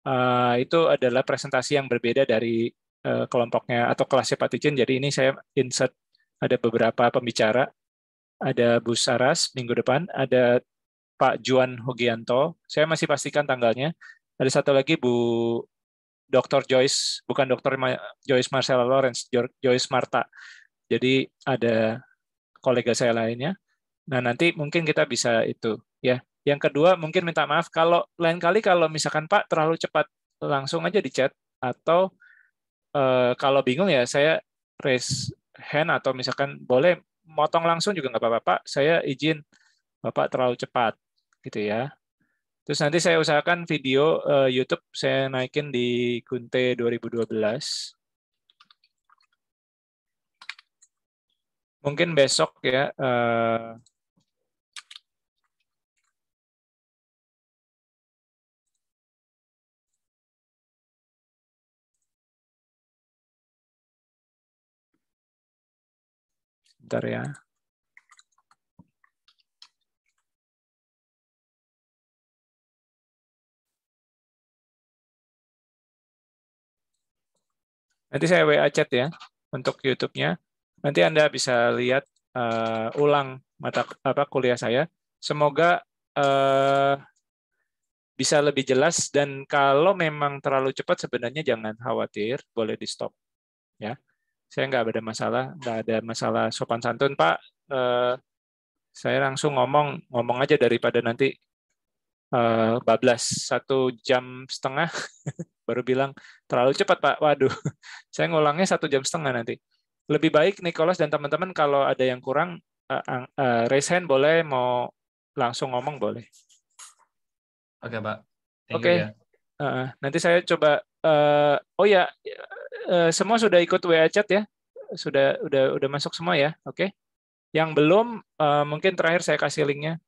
uh, itu adalah presentasi yang berbeda dari uh, kelompoknya atau kelasnya Pak Tijin. Jadi ini saya insert ada beberapa pembicara. Ada Bu Saras minggu depan, ada Pak Juan Hugianto. Saya masih pastikan tanggalnya. Ada satu lagi Bu Dr. Joyce, bukan Dr. Ma Joyce Marcella Lawrence, Joyce Marta. Jadi ada kolega saya lainnya. Nah, nanti mungkin kita bisa itu ya. Yang kedua, mungkin minta maaf kalau lain kali kalau misalkan Pak terlalu cepat langsung aja di chat atau eh, kalau bingung ya saya raise hand atau misalkan boleh motong langsung juga nggak apa-apa Pak. Saya izin Bapak terlalu cepat gitu ya. Terus nanti saya usahakan video uh, YouTube saya naikin di Kunte 2012. Mungkin besok ya. Uh, sebentar ya. Nanti saya WA chat ya untuk YouTube-nya. Nanti Anda bisa lihat uh, ulang mata apa kuliah saya. Semoga uh, bisa lebih jelas dan kalau memang terlalu cepat sebenarnya jangan khawatir, boleh di stop. Ya, saya nggak ada masalah, nggak ada masalah sopan santun Pak. Uh, saya langsung ngomong, ngomong aja daripada nanti Eh, bablas satu jam setengah *laughs* baru bilang terlalu cepat Pak. Waduh, *laughs* saya ngulangnya satu jam setengah nanti. Lebih baik Nicholas dan teman-teman kalau ada yang kurang eh, eh, raise hand boleh mau langsung ngomong boleh. Oke okay, Pak. Oke. Okay. Ya. nanti saya coba. oh ya, semua sudah ikut WA chat ya? Sudah udah udah masuk semua ya? Oke. Okay. Yang belum mungkin terakhir saya kasih linknya.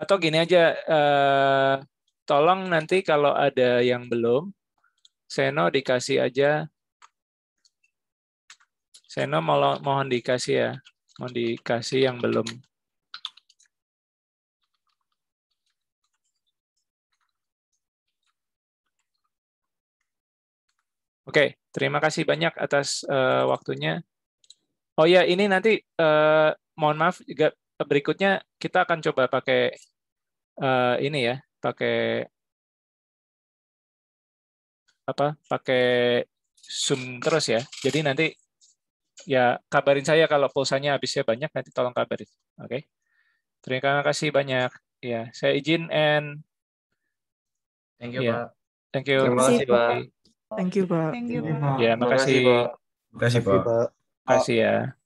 Atau gini aja, uh, tolong nanti kalau ada yang belum, Seno dikasih aja. Seno mohon, mohon dikasih ya, mohon dikasih yang belum. Oke, terima kasih banyak atas uh, waktunya. Oh ya, ini nanti uh, mohon maaf juga berikutnya kita akan coba pakai uh, ini ya, pakai apa? Pakai Zoom terus ya. Jadi nanti ya kabarin saya kalau pulsanya habisnya banyak nanti tolong kabarin. Oke. Okay? Terima kasih banyak. Ya, saya izin and thank you, ya. Pak. Thank you. Terima kasih, Pak. Thank you, Pak. Thank you, Pak. Ya, makasih. Terima kasih, Pak. Makasih, Pak. Makasih ya.